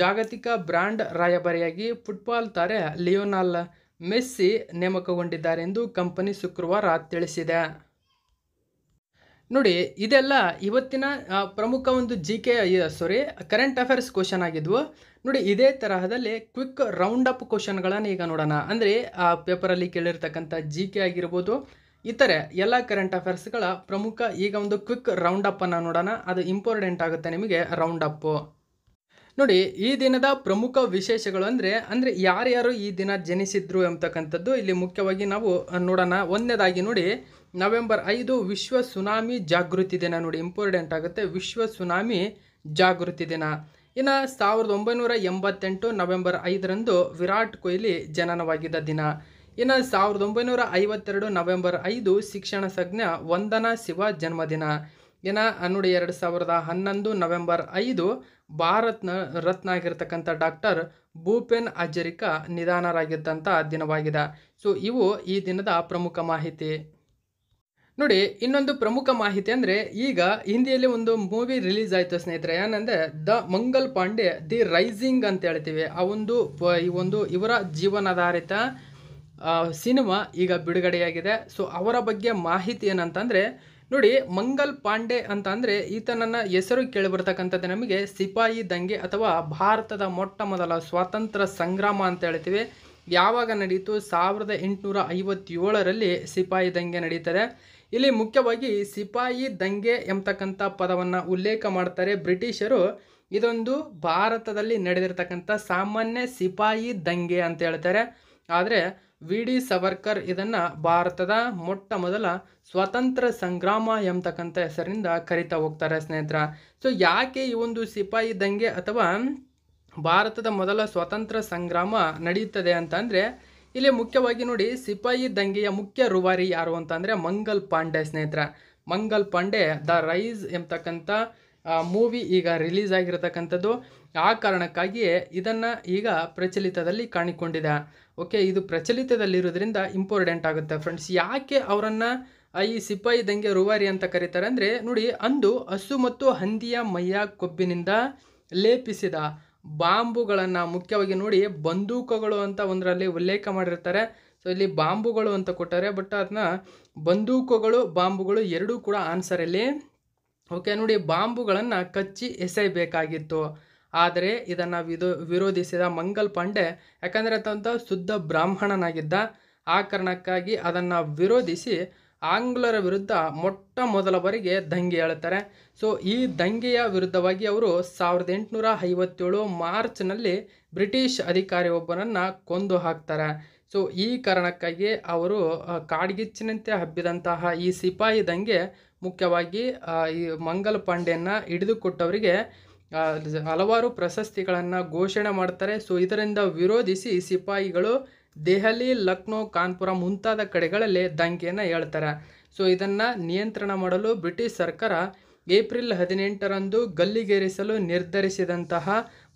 ಜಾಗತಿಕ ಬ್ರ್ಯಾಂಡ್ ರಾಯಭಾರಿಯಾಗಿ ಫುಟ್ಬಾಲ್ ತಾರೆ ಲಿಯೋನಾಲ್ ಮೆಸ್ಸಿ ನೇಮಕಗೊಂಡಿದ್ದಾರೆ ಎಂದು ಕಂಪನಿ ಶುಕ್ರವಾರ ತಿಳಿಸಿದೆ ನೋಡಿ ಇದೆಲ್ಲ ಇವತ್ತಿನ ಪ್ರಮುಖ ಒಂದು G K sorry current affairs question ಆಗಿದ್ವು ನೋಡಿ ಇದೇ ತರಹದಲ್ಲಿ ಕ್ವಿಕ್ ರೌಂಡ್ ಅಪ್ ಕ್ವಶನ್ಗಳನ್ನು ಈಗ ನೋಡೋಣ ಅಂದರೆ ಆ ಪೇಪರಲ್ಲಿ ಕೇಳಿರ್ತಕ್ಕಂಥ ಜಿ ಕೆ ಆಗಿರ್ಬೋದು ಇತರೆ ಎಲ್ಲ ಕರೆಂಟ್ ಅಫೇರ್ಸ್ಗಳ ಪ್ರಮುಖ ಈಗ ಒಂದು ಕ್ವಿಕ್ ರೌಂಡ್ ಅಪ್ಪನ್ನು ನೋಡೋಣ ಅದು ಇಂಪಾರ್ಟೆಂಟ್ ಆಗುತ್ತೆ ನಿಮಗೆ ರೌಂಡ್ ಅಪ್ ನೋಡಿ ಈ ದಿನದ ಪ್ರಮುಖ ವಿಶೇಷಗಳು ಅಂದರೆ ಅಂದರೆ ಯಾರ್ಯಾರು ಈ ದಿನ ಜನಿಸಿದ್ರು ಎಂಬತಕ್ಕಂಥದ್ದು ಇಲ್ಲಿ ಮುಖ್ಯವಾಗಿ ನಾವು ನೋಡೋಣ ಒಂದನೇದಾಗಿ ನೋಡಿ ನವೆಂಬರ್ ಐದು ವಿಶ್ವ ಸುನಾಮಿ ಜಾಗೃತಿ ದಿನ ನೋಡಿ ಇಂಪಾರ್ಟೆಂಟ್ ಆಗುತ್ತೆ ವಿಶ್ವ ಸುನಾಮಿ ಜಾಗೃತಿ ದಿನ ಇನ್ನು ಸಾವಿರದ ಒಂಬೈನೂರ ಎಂಬತ್ತೆಂಟು ನವೆಂಬರ್ ಐದರಂದು ವಿರಾಟ್ ಕೊಹ್ಲಿ ಜನನವಾಗಿದ್ದ ದಿನ ಇನ್ನು ಸಾವಿರದ ಒಂಬೈನೂರ ಐವತ್ತೆರಡು ನವೆಂಬರ್ ಐದು ಶಿಕ್ಷಣ ಸಜ್ಞ ವಂದನಾ ಶಿವ ಜನ್ಮದಿನ ಇನ್ನು ನೋಡಿ ಎರಡು ಸಾವಿರದ ಹನ್ನೊಂದು ನವೆಂಬರ್ ಐದು ಭಾರತ್ನ ರತ್ನ ಆಗಿರ್ತಕ್ಕಂಥ ಡಾಕ್ಟರ್ ಭೂಪೆನ್ ಅಜರಿಕಾ ನಿಧಾನರಾಗಿದ್ದಂಥ ದಿನವಾಗಿದೆ ಸೊ ಇವು ಈ ದಿನದ ಪ್ರಮುಖ ಮಾಹಿತಿ ನೋಡಿ ಇನ್ನೊಂದು ಪ್ರಮುಖ ಮಾಹಿತಿ ಅಂದರೆ ಈಗ ಹಿಂದಿಯಲ್ಲಿ ಒಂದು ಮೂವಿ ರಿಲೀಸ್ ಆಯಿತು ಸ್ನೇಹಿತರೆ ಏನಂದರೆ the Mangal Pandey the rising ಅಂತ ಹೇಳ್ತೀವಿ ಆ ಒಂದು ಈ ಒಂದು ಇವರ ಜೀವನಾಧಾರಿತ ಸಿನಿಮಾ ಈಗ ಬಿಡುಗಡೆಯಾಗಿದೆ ಸೊ ಅವರ ಬಗ್ಗೆ ಮಾಹಿತಿ ಏನಂತಂದರೆ ನೋಡಿ ಮಂಗಲ್ ಪಾಂಡೆ ಅಂತ ಅಂದರೆ ಈತನನ್ನು ಹೆಸರು ಕೇಳಿಬರ್ತಕ್ಕಂಥದ್ದು ನಮಗೆ ಸಿಪಾಯಿ ದಂಗೆ ಅಥವಾ ಭಾರತದ ಮೊಟ್ಟ ಮೊದಲ ಸ್ವಾತಂತ್ರ್ಯ ಸಂಗ್ರಾಮ ಅಂತ ಹೇಳ್ತೀವಿ ಯಾವಾಗ ನಡೆಯಿತು ಸಾವಿರದ ಎಂಟುನೂರ ಐವತ್ತೇಳರಲ್ಲಿ ಸಿಪಾಯಿ ದಂಗೆ ನಡೀತದೆ ಇಲ್ಲಿ ಮುಖ್ಯವಾಗಿ ಸಿಪಾಯಿ ದಂಗೆ ಎಂಬತಕ್ಕಂಥ ಪದವನ್ನು ಉಲ್ಲೇಖ ಮಾಡ್ತಾರೆ ಬ್ರಿಟಿಷರು ಇದೊಂದು ಭಾರತದಲ್ಲಿ ನಡೆದಿರ್ತಕ್ಕಂಥ ಸಾಮಾನ್ಯ ಸಿಪಾಯಿ ದಂಗೆ ಅಂತ ಹೇಳ್ತಾರೆ ಆದರೆ ವಿ ಡಿ ಸವರ್ಕರ್ ಇದನ್ನು ಭಾರತದ ಮೊಟ್ಟ ಮೊದಲ ಸ್ವತಂತ್ರ ಸಂಗ್ರಾಮ ಎಂಬತಕ್ಕಂಥ ಹೆಸರಿಂದ ಕರಿತಾ ಹೋಗ್ತಾರೆ ಸ್ನೇಹಿತರ ಸೊ ಯಾಕೆ ಈ ಒಂದು ಸಿಪಾಯಿ ದಂಗೆ ಅಥವಾ ಭಾರತದ ಮೊದಲ ಸ್ವತಂತ್ರ ಸಂಗ್ರಾಮ ನಡೆಯುತ್ತದೆ ಅಂತಂದರೆ ಇಲ್ಲಿ ಮುಖ್ಯವಾಗಿ ನೋಡಿ ಸಿಪಾಯಿ ದಂಗೆಯ ಮುಖ್ಯ ರೂವಾರಿ ಯಾರು ಅಂತಂದರೆ ಮಂಗಲ್ ಪಾಂಡೆ ಸ್ನೇಹಿತರ ಮಂಗಲ್ ಪಾಂಡೆ ದ ರೈಸ್ ಎಂಬತಕ್ಕಂಥ ಮೂವಿ ಈಗ ರಿಲೀಸ್ ಆಗಿರತಕ್ಕಂಥದ್ದು ಆ ಕಾರಣಕ್ಕಾಗಿಯೇ ಇದನ್ನು ಈಗ ಪ್ರಚಲಿತದಲ್ಲಿ ಕಾಣಿಕೊಂಡಿದೆ ಓಕೆ ಇದು ಪ್ರಚಲಿತದಲ್ಲಿರೋದ್ರಿಂದ ಇಂಪಾರ್ಟೆಂಟ್ ಆಗುತ್ತೆ ಫ್ರೆಂಡ್ಸ್ ಯಾಕೆ ಅವರನ್ನು ಈ ಸಿಪಾಯಿ ದಂಗೆ ರುವಾರಿ ಅಂತ ಕರೀತಾರೆ ಅಂದರೆ ನೋಡಿ ಅಂದು ಹಸು ಮತ್ತು ಹಂದಿಯ ಮೈಯ ಕೊಬ್ಬಿನಿಂದ ಲೇಪಿಸಿದ ಬಾಂಬುಗಳನ್ನು ಮುಖ್ಯವಾಗಿ ನೋಡಿ ಬಂದೂಕಗಳು ಅಂತ ಒಂದರಲ್ಲಿ ಉಲ್ಲೇಖ ಮಾಡಿರ್ತಾರೆ ಸೊ ಇಲ್ಲಿ ಬಾಂಬುಗಳು ಅಂತ ಕೊಟ್ಟಾರೆ ಬಟ್ ಅದನ್ನ ಬಂದೂಕಗಳು ಬಾಂಬುಗಳು ಎರಡೂ ಕೂಡ ಆನ್ಸರ್ ಇಲ್ಲಿ ಓಕೆ ನೋಡಿ ಬಾಂಬುಗಳನ್ನು ಕಚ್ಚಿ ಎಸೆಯಬೇಕಾಗಿತ್ತು ಆದರೆ ಇದನ್ನು ವಿದೋ ವಿರೋಧಿಸಿದ ಮಂಗಲ್ ಪಾಂಡೆ ಯಾಕಂದರೆ ತಂತ ಶುದ್ಧ ಬ್ರಾಹ್ಮಣನಾಗಿದ್ದ ಆ ಕಾರಣಕ್ಕಾಗಿ ಅದನ್ನು ವಿರೋಧಿಸಿ ಆಂಗ್ಲರ ವಿರುದ್ಧ ಮೊಟ್ಟ ಮೊದಲ ಬಾರಿಗೆ ದಂಗೆ ಹೇಳ್ತಾರೆ ಸೊ ಈ ದಂಗೆಯ ವಿರುದ್ಧವಾಗಿ ಅವರು ಸಾವಿರದ ಎಂಟುನೂರ ಐವತ್ತೇಳು ಮಾರ್ಚ್ನಲ್ಲಿ ಬ್ರಿಟಿಷ್ ಅಧಿಕಾರಿ ಕೊಂದು ಹಾಕ್ತಾರೆ ಸೊ ಈ ಕಾರಣಕ್ಕಾಗಿ ಅವರು ಕಾಡ್ಗಿಚ್ಚಿನಂತೆ ಹಬ್ಬಿದಂತಹ ಈ ಸಿಪಾಯಿ ದಂಗೆ ಮುಖ್ಯವಾಗಿ ಈ ಮಂಗಲ್ ಪಾಂಡೆಯನ್ನು ಹಿಡಿದುಕೊಟ್ಟವರಿಗೆ ಹಲವಾರು ಪ್ರಶಸ್ತಿಗಳನ್ನು ಘೋಷಣೆ ಮಾಡ್ತಾರೆ ಸೊ ಇದರಿಂದ ವಿರೋಧಿಸಿ ಸಿಪಾಯಿಗಳು ದೆಹಲಿ ಲಕ್ನೋ ಕಾನ್ಪುರ ಮುಂತಾದ ಕಡೆಗಳಲ್ಲಿ ದಂಗೆಯನ್ನು ಹೇಳ್ತಾರೆ ಸೊ ಇದನ್ನು ನಿಯಂತ್ರಣ ಮಾಡಲು ಬ್ರಿಟಿಷ್ ಸರ್ಕಾರ ಏಪ್ರಿಲ್ ಹದಿನೆಂಟರಂದು ಗಲ್ಲಿಗೇರಿಸಲು ನಿರ್ಧರಿಸಿದಂತಹ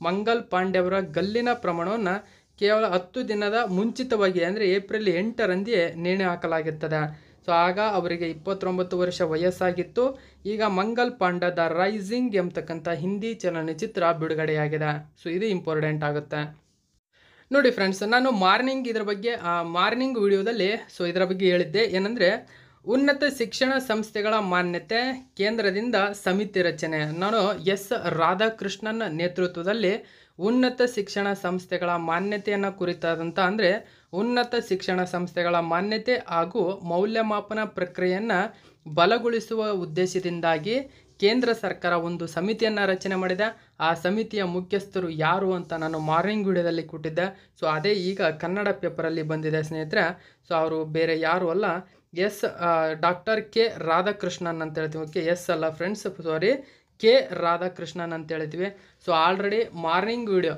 ಮಂಗಲ್ ಪಾಂಡ್ಯವರ ಗಲ್ಲಿನ ಪ್ರಮಾಣವನ್ನು ಕೇವಲ ಹತ್ತು ದಿನದ ಮುಂಚಿತವಾಗಿ ಅಂದರೆ ಏಪ್ರಿಲ್ ಎಂಟರಂದೇ ನೇಣು ಹಾಕಲಾಗುತ್ತದೆ ಸೊ ಆಗ ಅವರಿಗೆ ಇಪ್ಪತ್ತೊಂಬತ್ತು ವರ್ಷ ವಯಸ್ಸಾಗಿತ್ತು ಈಗ ಮಂಗಲ್ ಪಾಂಡ ದ ರೈಸಿಂಗ್ ಎಂಬತಕ್ಕಂಥ ಹಿಂದಿ ಚಲನಚಿತ್ರ ಬಿಡುಗಡೆಯಾಗಿದೆ ಸೊ ಇದು ಇಂಪಾರ್ಟೆಂಟ್ ಆಗುತ್ತೆ ನೋಡಿ ಫ್ರೆಂಡ್ಸ್ ನಾನು ಮಾರ್ನಿಂಗ್ ಇದರ ಬಗ್ಗೆ ಮಾರ್ನಿಂಗ್ ವಿಡಿಯೋದಲ್ಲಿ ಸೊ ಇದರ ಬಗ್ಗೆ ಹೇಳಿದ್ದೆ ಏನಂದರೆ ಉನ್ನತ ಶಿಕ್ಷಣ ಸಂಸ್ಥೆಗಳ ಮಾನ್ಯತೆ ಕೇಂದ್ರದಿಂದ ಸಮಿತಿ ರಚನೆ ನಾನು ಎಸ್ ರಾಧಾಕೃಷ್ಣನ್ ನೇತೃತ್ವದಲ್ಲಿ ಉನ್ನತ ಶಿಕ್ಷಣ ಸಂಸ್ಥೆಗಳ ಮಾನ್ಯತೆಯನ್ನು ಕುರಿತಾದಂಥ ಅಂದರೆ ಉನ್ನತ ಶಿಕ್ಷಣ ಸಂಸ್ಥೆಗಳ ಮಾನ್ಯತೆ ಹಾಗೂ ಮೌಲ್ಯಮಾಪನ ಪ್ರಕ್ರಿಯೆಯನ್ನು ಬಲಗೊಳಿಸುವ ಉದ್ದೇಶದಿಂದಾಗಿ ಕೇಂದ್ರ ಸರ್ಕಾರ ಒಂದು ಸಮಿತಿಯನ್ನು ರಚನೆ ಮಾಡಿದೆ ಆ ಸಮಿತಿಯ ಮುಖ್ಯಸ್ಥರು ಯಾರು ಅಂತ ನಾನು ಮಾರ್ನಿಂಗ್ ವಿಡಿಯೋದಲ್ಲಿ ಕೊಟ್ಟಿದ್ದೆ ಸೊ ಅದೇ ಈಗ ಕನ್ನಡ ಪೇಪರಲ್ಲಿ ಬಂದಿದೆ ಸ್ನೇಹಿತರೆ ಸೊ ಅವರು ಬೇರೆ ಯಾರು ಅಲ್ಲ ಎಸ್ ಡಾಕ್ಟರ್ ಕೆ ರಾಧಾಕೃಷ್ಣನ್ ಅಂತ ಹೇಳ್ತೀವಿ ಓಕೆ ಎಸ್ ಅಲ್ಲ ಫ್ರೆಂಡ್ಸ್ ಸಾರಿ ಕೆ ರಾಧಾಕೃಷ್ಣನ್ ಅಂತ ಹೇಳ್ತೀವಿ ಸೊ ಆಲ್ರೆಡಿ ಮಾರ್ನಿಂಗ್ ವಿಡಿಯೋ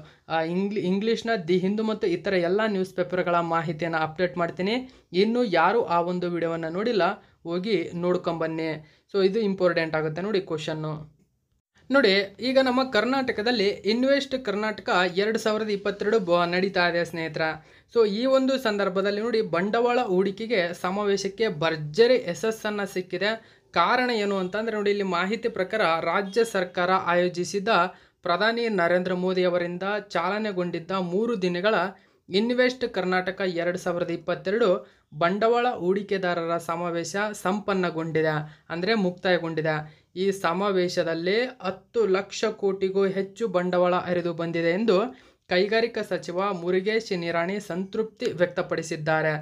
ಇಂಗ್ಲಿ ಇಂಗ್ಲೀಷ್ನ ದಿ ಹಿಂದೂ ಮತ್ತು ಇತರ ಎಲ್ಲ ನ್ಯೂಸ್ ಪೇಪರ್ಗಳ ಮಾಹಿತಿಯನ್ನು ಅಪ್ಡೇಟ್ ಮಾಡ್ತೀನಿ ಇನ್ನೂ ಯಾರು ಆ ಒಂದು ವಿಡಿಯೋವನ್ನು ನೋಡಿಲ್ಲ ಹೋಗಿ ನೋಡ್ಕೊಂಬನ್ನಿ ಸೊ ಇದು ಇಂಪಾರ್ಟೆಂಟ್ ಆಗುತ್ತೆ ನೋಡಿ ಕ್ವಶನ್ನು ನೋಡಿ ಈಗ ನಮ್ಮ ಕರ್ನಾಟಕದಲ್ಲಿ ಇನ್ವೆಸ್ಟ್ ಕರ್ನಾಟಕ ಎರಡು ಸಾವಿರದ ಇಪ್ಪತ್ತೆರಡು ಬ ನಡೀತಾ ಇದೆ ಸ್ನೇಹಿತರ ಸೊ ಈ ಒಂದು ಸಂದರ್ಭದಲ್ಲಿ ನೋಡಿ ಬಂಡವಾಳ ಹೂಡಿಕೆಗೆ ಸಮಾವೇಶಕ್ಕೆ ಭರ್ಜರಿ ಯಶಸ್ಸನ್ನು ಸಿಕ್ಕಿದೆ ಕಾರಣ ಏನು ಅಂತಂದರೆ ನೋಡಿ ಇಲ್ಲಿ ಮಾಹಿತಿ ಪ್ರಕಾರ ರಾಜ್ಯ ಸರ್ಕಾರ ಆಯೋಜಿಸಿದ ಪ್ರಧಾನಿ ನರೇಂದ್ರ ಮೋದಿ ಅವರಿಂದ ಚಾಲನೆಗೊಂಡಿದ್ದ ಮೂರು ದಿನಗಳ ಇನ್ವೆಸ್ಟ್ ಕರ್ನಾಟಕ ಎರಡು ಸಾವಿರದ ಇಪ್ಪತ್ತೆರಡು ಬಂಡವಾಳ ಹೂಡಿಕೆದಾರರ ಸಮಾವೇಶ ಸಂಪನ್ನಗೊಂಡಿದೆ ಅಂದರೆ ಮುಕ್ತಾಯಗೊಂಡಿದೆ ಈ ಸಮಾವೇಶದಲ್ಲಿ ಹತ್ತು ಲಕ್ಷ ಕೋಟಿಗೂ ಹೆಚ್ಚು ಬಂಡವಾಳ ಹರಿದು ಬಂದಿದೆ ಎಂದು ಕೈಗಾರಿಕಾ ಸಚಿವ ಮುರುಗೇಶ್ ನಿರಾಣಿ ಸಂತೃಪ್ತಿ ವ್ಯಕ್ತಪಡಿಸಿದ್ದಾರೆ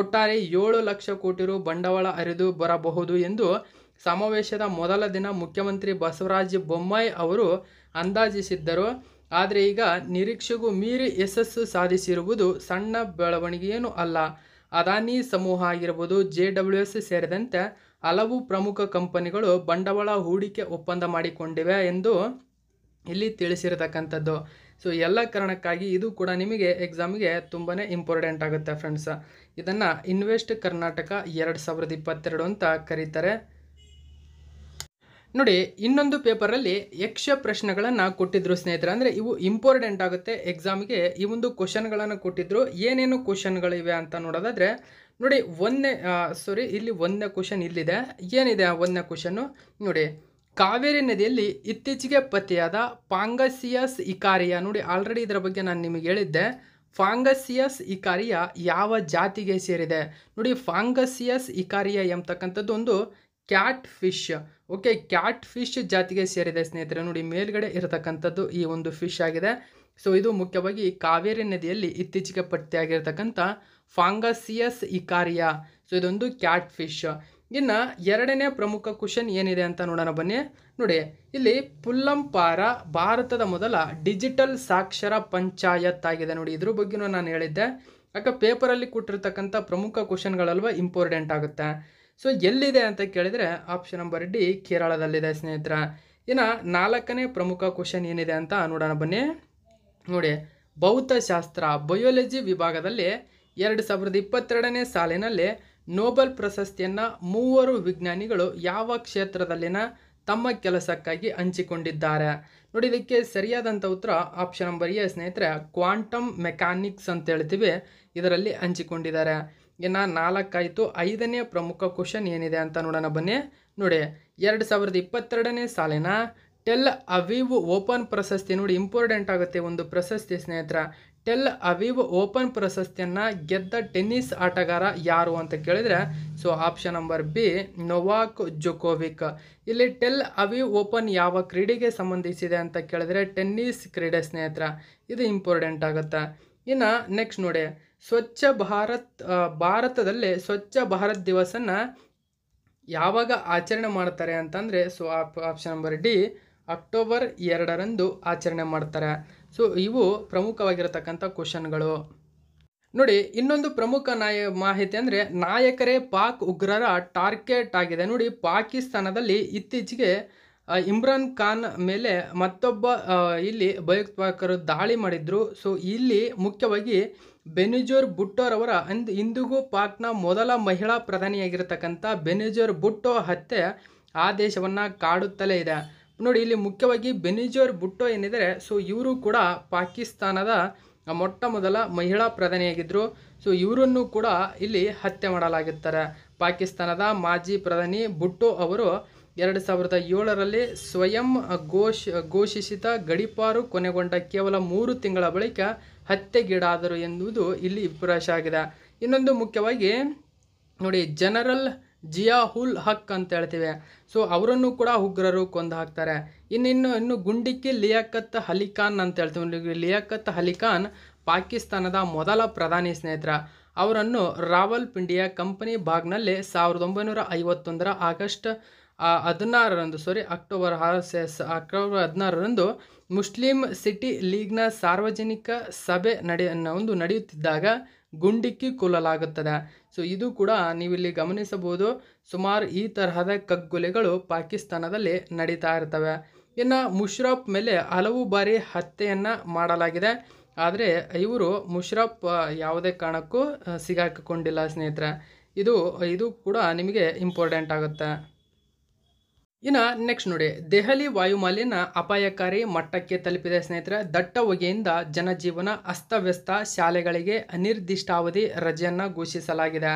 ಒಟ್ಟಾರೆ ಏಳು ಲಕ್ಷ ಕೋಟಿ ರು ಬಂಡವಾಳ ಹರಿದು ಬರಬಹುದು ಎಂದು ಸಮಾವೇಶದ ಮೊದಲ ದಿನ ಮುಖ್ಯಮಂತ್ರಿ ಬಸವರಾಜ ಬೊಮ್ಮಾಯಿ ಅವರು ಅಂದಾಜಿಸಿದ್ದರು ಆದರೆ ಈಗ ನಿರೀಕ್ಷೆಗೂ ಮೀರಿ ಯಶಸ್ಸು ಸಾಧಿಸಿರುವುದು ಸಣ್ಣ ಬೆಳವಣಿಗೆಯೇನು ಅಲ್ಲ ಅದಾನಿ ಸಮೂಹ ಆಗಿರ್ಬೋದು ಜೆ ಡಬ್ಲ್ಯೂ ಎಸ್ ಸೇರಿದಂತೆ ಹಲವು ಪ್ರಮುಖ ಕಂಪನಿಗಳು ಬಂಡವಾಳ ಹೂಡಿಕೆ ಒಪ್ಪಂದ ಮಾಡಿಕೊಂಡಿವೆ ಎಂದು ಇಲ್ಲಿ ತಿಳಿಸಿರತಕ್ಕಂಥದ್ದು ಸೊ ಎಲ್ಲ ಕಾರಣಕ್ಕಾಗಿ ಇದು ಕೂಡ ನಿಮಗೆ ಎಕ್ಸಾಮ್ಗೆ ತುಂಬಾ ಇಂಪಾರ್ಟೆಂಟ್ ಆಗುತ್ತೆ ಫ್ರೆಂಡ್ಸ್ ಇದನ್ನು ಇನ್ವೆಸ್ಟ್ ಕರ್ನಾಟಕ ಎರಡು ಸಾವಿರದ ಇಪ್ಪತ್ತೆರಡು ಅಂತ ಕರೀತಾರೆ ನೋಡಿ ಇನ್ನೊಂದು ಪೇಪರಲ್ಲಿ ಯಕ್ಷ ಪ್ರಶ್ನೆಗಳನ್ನು ಕೊಟ್ಟಿದ್ರು ಸ್ನೇಹಿತರೆ ಅಂದರೆ ಇವು ಇಂಪಾರ್ಟೆಂಟ್ ಆಗುತ್ತೆ ಎಕ್ಸಾಮ್ಗೆ ಈ ಒಂದು ಕ್ವಶನ್ಗಳನ್ನು ಕೊಟ್ಟಿದ್ರು ಏನೇನು ಕ್ವಶನ್ಗಳಿವೆ ಅಂತ ನೋಡೋದಾದರೆ ನೋಡಿ ಒಂದೇ ಸಾರಿ ಇಲ್ಲಿ ಒಂದನೇ ಕ್ವಶನ್ ಇಲ್ಲಿದೆ ಏನಿದೆ ಆ ಒಂದನೇ ಕ್ವಶನ್ನು ನೋಡಿ ಕಾವೇರಿ ನದಿಯಲ್ಲಿ ಇತ್ತೀಚೆಗೆ ಪತ್ತೆಯಾದ ಪಾಂಗಸಿಯಸ್ ಇಕಾರಿಯಾ ನೋಡಿ ಆಲ್ರೆಡಿ ಇದರ ಬಗ್ಗೆ ನಾನು ನಿಮಗೆ ಹೇಳಿದ್ದೆ ಫಾಂಗಸಿಯಸ್ ಇಕಾರಿಯ ಯಾವ ಜಾತಿಗೆ ಸೇರಿದೆ ನೋಡಿ ಫಾಂಗಸಿಯಸ್ ಇಕಾರಿಯ ಎಂಬತಕ್ಕಂಥದ್ದು ಒಂದು catfish okay catfish ಜಾತಿಗೆ ಸೇರಿದೆ ಸ್ನೇಹಿತರೆ ನೋಡಿ ಮೇಲ್ಗಡೆ ಇರತಕ್ಕಂಥದ್ದು ಈ ಒಂದು ಫಿಶ್ ಆಗಿದೆ ಸೊ ಇದು ಮುಖ್ಯವಾಗಿ ಕಾವೇರಿ ನದಿಯಲ್ಲಿ ಇತ್ತೀಚೆಗೆ ಪತ್ತೆಯಾಗಿರ್ತಕ್ಕಂಥ ಫಾಂಗಸಿಯಸ್ ಇಕಾರಿಯಾ ಸೊ ಇದೊಂದು ಕ್ಯಾಟ್ ಫಿಶ್ ಇನ್ನು ಎರಡನೇ ಪ್ರಮುಖ ಕ್ವಶನ್ ಏನಿದೆ ಅಂತ ನೋಡೋಣ ಬನ್ನಿ ನೋಡಿ ಇಲ್ಲಿ ಪುಲ್ಲಂಪಾರ ಭಾರತದ ಮೊದಲ ಡಿಜಿಟಲ್ ಸಾಕ್ಷರ ಪಂಚಾಯತ್ ಆಗಿದೆ ನೋಡಿ ಇದ್ರ ಬಗ್ಗೆನೂ ನಾನು ಹೇಳಿದ್ದೆ ಯಾಕೆ ಪೇಪರಲ್ಲಿ ಕೊಟ್ಟಿರ್ತಕ್ಕಂಥ ಪ್ರಮುಖ ಕ್ವಶನ್ಗಳಲ್ವ ಇಂಪಾರ್ಟೆಂಟ್ ಆಗುತ್ತೆ ಸೊ ಎಲ್ಲಿದೆ ಅಂತ ಕೇಳಿದರೆ ಆಪ್ಷನ್ ನಂಬರ್ ಡಿ ಕೇರಳದಲ್ಲಿದೆ ಸ್ನೇಹಿತರ ಇನ್ನು ನಾಲ್ಕನೇ ಪ್ರಮುಖ ಕ್ವಶನ್ ಏನಿದೆ ಅಂತ ನೋಡೋಣ ಬನ್ನಿ ನೋಡಿ ಭೌತಶಾಸ್ತ್ರ ಬಯೋಲಜಿ ವಿಭಾಗದಲ್ಲಿ ಎರಡು ಸಾವಿರದ ಇಪ್ಪತ್ತೆರಡನೇ ಸಾಲಿನಲ್ಲಿ ನೋಬೆಲ್ ಪ್ರಶಸ್ತಿಯನ್ನು ಮೂವರು ವಿಜ್ಞಾನಿಗಳು ಯಾವ ಕ್ಷೇತ್ರದಲ್ಲಿನ ತಮ್ಮ ಕೆಲಸಕ್ಕಾಗಿ ಹಂಚಿಕೊಂಡಿದ್ದಾರೆ ನೋಡಿ ಇದಕ್ಕೆ ಸರಿಯಾದಂಥ ಉತ್ತರ ಆಪ್ಷನ್ ನಂಬರ್ ಎ ಸ್ನೇಹಿತರೆ ಕ್ವಾಂಟಮ್ ಮೆಕ್ಯಾನಿಕ್ಸ್ ಅಂತ ಹೇಳ್ತೀವಿ ಇದರಲ್ಲಿ ಹಂಚಿಕೊಂಡಿದ್ದಾರೆ ಇನ್ನು ನಾಲ್ಕಾಯಿತು ಐದನೇ ಪ್ರಮುಖ ಕ್ವಶನ್ ಏನಿದೆ ಅಂತ ನೋಡೋಣ ಬನ್ನಿ ನೋಡಿ ಎರಡು ಸಾವಿರದ ಇಪ್ಪತ್ತೆರಡನೇ ಸಾಲಿನ ಟೆಲ್ ಅವೀವ್ ಓಪನ್ ಪ್ರಶಸ್ತಿ ನೋಡಿ ಇಂಪಾರ್ಟೆಂಟ್ ಆಗುತ್ತೆ ಒಂದು ಪ್ರಶಸ್ತಿ ಸ್ನೇಹಿತರ ಟೆಲ್ ಅವಿವ್ ಓಪನ್ ಪ್ರಶಸ್ತಿಯನ್ನು ಗೆದ್ದ ಟೆನ್ನಿಸ್ ಆಟಗಾರ ಯಾರು ಅಂತ ಕೇಳಿದರೆ so option number B Novak Djokovic ಇಲ್ಲಿ ಟೆಲ್ ಅವಿವ್ ಓಪನ್ ಯಾವ ಕ್ರೀಡೆಗೆ ಸಂಬಂಧಿಸಿದೆ ಅಂತ ಕೇಳಿದರೆ ಟೆನ್ನಿಸ್ ಕ್ರೀಡೆ ಸ್ನೇಹಿತರ ಇದು ಇಂಪಾರ್ಟೆಂಟ್ ಆಗುತ್ತೆ ಇನ್ನು ನೆಕ್ಸ್ಟ್ ನೋಡಿ ಸ್ವಚ್ಛ ಭಾರತ್ ಭಾರತದಲ್ಲಿ ಸ್ವಚ್ಛ ಭಾರತ್ ದಿವಸನ್ನು ಯಾವಾಗ ಆಚರಣೆ ಮಾಡ್ತಾರೆ ಅಂತಂದರೆ so option number D October ಎರಡರಂದು ಆಚರಣೆ ಮಾಡ್ತಾರೆ ಸೊ ಇವು ಪ್ರಮುಖವಾಗಿರತಕ್ಕಂಥ ಕ್ವಶನ್ಗಳು ನೋಡಿ ಇನ್ನೊಂದು ಪ್ರಮುಖ ನಾಯ ಮಾಹಿತಿ ಅಂದರೆ ನಾಯಕರೇ ಪಾಕ್ ಉಗ್ರರ ಟಾರ್ಗೆಟ್ ಆಗಿದೆ ನೋಡಿ ಪಾಕಿಸ್ತಾನದಲ್ಲಿ ಇತ್ತೀಚೆಗೆ ಇಮ್ರಾನ್ ಖಾನ್ ಮೇಲೆ ಮತ್ತೊಬ್ಬ ಇಲ್ಲಿ ಭಯೋತ್ಪಾದಕರು ದಾಳಿ ಮಾಡಿದ್ರು ಸೊ ಇಲ್ಲಿ ಮುಖ್ಯವಾಗಿ ಬೆನಿಜೋರ್ ಬುಟ್ಟೋರ್ ಅವರ ಅಂದ್ ಇಂದಿಗೂ ಪಾಕ್ನ ಮೊದಲ ಮಹಿಳಾ ಪ್ರಧಾನಿಯಾಗಿರತಕ್ಕಂಥ ಬೆನಿಜೋರ್ ಬುಟ್ಟೋ ಹತ್ಯೆ ಆ ದೇಶವನ್ನು ಕಾಡುತ್ತಲೇ ಇದೆ ನೋಡಿ ಇಲ್ಲಿ ಮುಖ್ಯವಾಗಿ ಬೆನಿಜೋರ್ ಬುಟ್ಟೋ ಏನಿದ್ದಾರೆ ಸೊ ಇವರು ಕೂಡ ಪಾಕಿಸ್ತಾನದ ಮೊಟ್ಟ ಮೊದಲ ಮಹಿಳಾ ಪ್ರಧಾನಿಯಾಗಿದ್ದರು ಸೊ ಇವರನ್ನು ಕೂಡ ಇಲ್ಲಿ ಹತ್ಯೆ ಮಾಡಲಾಗಿರ್ತಾರೆ ಪಾಕಿಸ್ತಾನದ ಮಾಜಿ ಪ್ರಧಾನಿ ಬುಟ್ಟೋ ಅವರು ಎರಡು ಸಾವಿರದ ಏಳರಲ್ಲಿ ಸ್ವಯಂ ಘೋಷ ಘೋಷಿಸಿದ ಗಡಿಪಾರು ಕೊನೆಗೊಂಡ ಕೇವಲ ಮೂರು ತಿಂಗಳ ಬಳಿಕ ಹತ್ಯೆಗೀಡಾದರು ಎನ್ನುವುದು ಇಲ್ಲಿ ವಿಪುರಾಶ ಆಗಿದೆ ಇನ್ನೊಂದು ಮುಖ್ಯವಾಗಿ ನೋಡಿ ಜನರಲ್ ಜಿಯಾ ಹುಲ್ ಹಕ್ ಅಂತ ಹೇಳ್ತೀವಿ ಸೊ ಅವರನ್ನು ಕೂಡ ಉಗ್ರರು ಕೊಂದು ಹಾಕ್ತಾರೆ ಇನ್ನಿನ್ನು ಇನ್ನು ಗುಂಡಿಕ್ಕಿ ಲಿಯಾಕತ್ ಹಲಿಖಾನ್ ಅಂತ ಹೇಳ್ತೀವಿ ಲಿಯಾಕತ್ ಹಲಿಖಾನ್ ಪಾಕಿಸ್ತಾನದ ಮೊದಲ ಪ್ರಧಾನಿ ಸ್ನೇಹಿತರ ಅವರನ್ನು ರಾವಲ್ ಪಿಂಡಿಯ ಕಂಪನಿ ಭಾಗ್ನಲ್ಲಿ ಸಾವಿರದ ಒಂಬೈನೂರ ಐವತ್ತೊಂದರ ಆಗಸ್ಟ್ ಹದಿನಾರರಂದು ಸಾರಿ ಅಕ್ಟೋಬರ್ ಆರು ಅಕ್ಟೋಬರ್ ಹದಿನಾರರಂದು ಮುಸ್ಲಿಂ ಸಿಟಿ ಲೀಗ್ನ ಸಾರ್ವಜನಿಕ ಸಭೆ ನಡೆಯ ಒಂದು ನಡೆಯುತ್ತಿದ್ದಾಗ ಗುಂಡಿಕ್ಕಿ ಕೊಲ್ಲಲಾಗುತ್ತದೆ ಸೊ ಇದು ಕೂಡ ನೀವಿಲ್ಲಿ ಗಮನಿಸಬಹುದು ಸುಮಾರು ಈ ತರಹದ ಕಗ್ಗೊಲೆಗಳು ಪಾಕಿಸ್ತಾನದಲ್ಲಿ ನಡೀತಾ ಇರ್ತವೆ ಇನ್ನು ಮುಷ್ರಫ್ ಮೇಲೆ ಹಲವು ಬಾರಿ ಹತ್ಯೆಯನ್ನು ಮಾಡಲಾಗಿದೆ ಆದರೆ ಇವರು ಮುಷ್ರಫ್ ಯಾವುದೇ ಕಾರಣಕ್ಕೂ ಸಿಗಾಕಿಕೊಂಡಿಲ್ಲ ಸ್ನೇಹಿತರೆ ಇದು ಇದು ಕೂಡ ನಿಮಗೆ ಇಂಪಾರ್ಟೆಂಟ್ ಆಗುತ್ತೆ ಇನ್ನು ನೆಕ್ಸ್ಟ್ ನೋಡಿ ದೆಹಲಿ ವಾಯುಮಾಲಿನ್ಯ ಅಪಾಯಕಾರಿ ಮಟ್ಟಕ್ಕೆ ತಲುಪಿದೆ ಸ್ನೇಹಿತರೆ ದಟ್ಟ ಹೊಗೆಯಿಂದ ಜನಜೀವನ ಅಸ್ತವ್ಯಸ್ತ ಶಾಲೆಗಳಿಗೆ ಅನಿರ್ದಿಷ್ಟಾವಧಿ ರಜೆಯನ್ನು ಘೋಷಿಸಲಾಗಿದೆ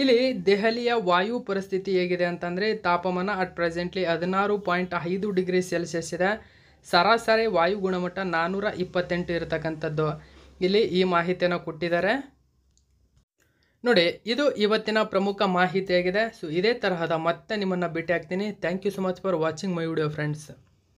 ಇಲ್ಲಿ ದೆಹಲಿಯ ವಾಯು ಪರಿಸ್ಥಿತಿ ಹೇಗಿದೆ ಅಂತಂದರೆ ತಾಪಮಾನ ಅಟ್ ಪ್ರೆಸೆಂಟ್ಲಿ ಹದಿನಾರು ಪಾಯಿಂಟ್ ಐದು ಡಿಗ್ರಿ ಸೆಲ್ಸಿಯಸ್ ಇದೆ ಸರಾಸರಿ ವಾಯು ಗುಣಮಟ್ಟ ನಾನ್ನೂರ ಇಪ್ಪತ್ತೆಂಟು ಇರತಕ್ಕಂಥದ್ದು ಇಲ್ಲಿ ಈ ಮಾಹಿತಿಯನ್ನು ಕೊಟ್ಟಿದ್ದಾರೆ ನೋಡಿ ಇದು ಇವತ್ತಿನ ಪ್ರಮುಖ ಮಾಹಿತಿಯಾಗಿದೆ ಸೊ ಇದೇ ತರಹದ ಮತ್ತೆ ನಿಮ್ಮನ್ನು ಭೇಟಿ ಆಗ್ತೀನಿ thank you so much for watching my video friends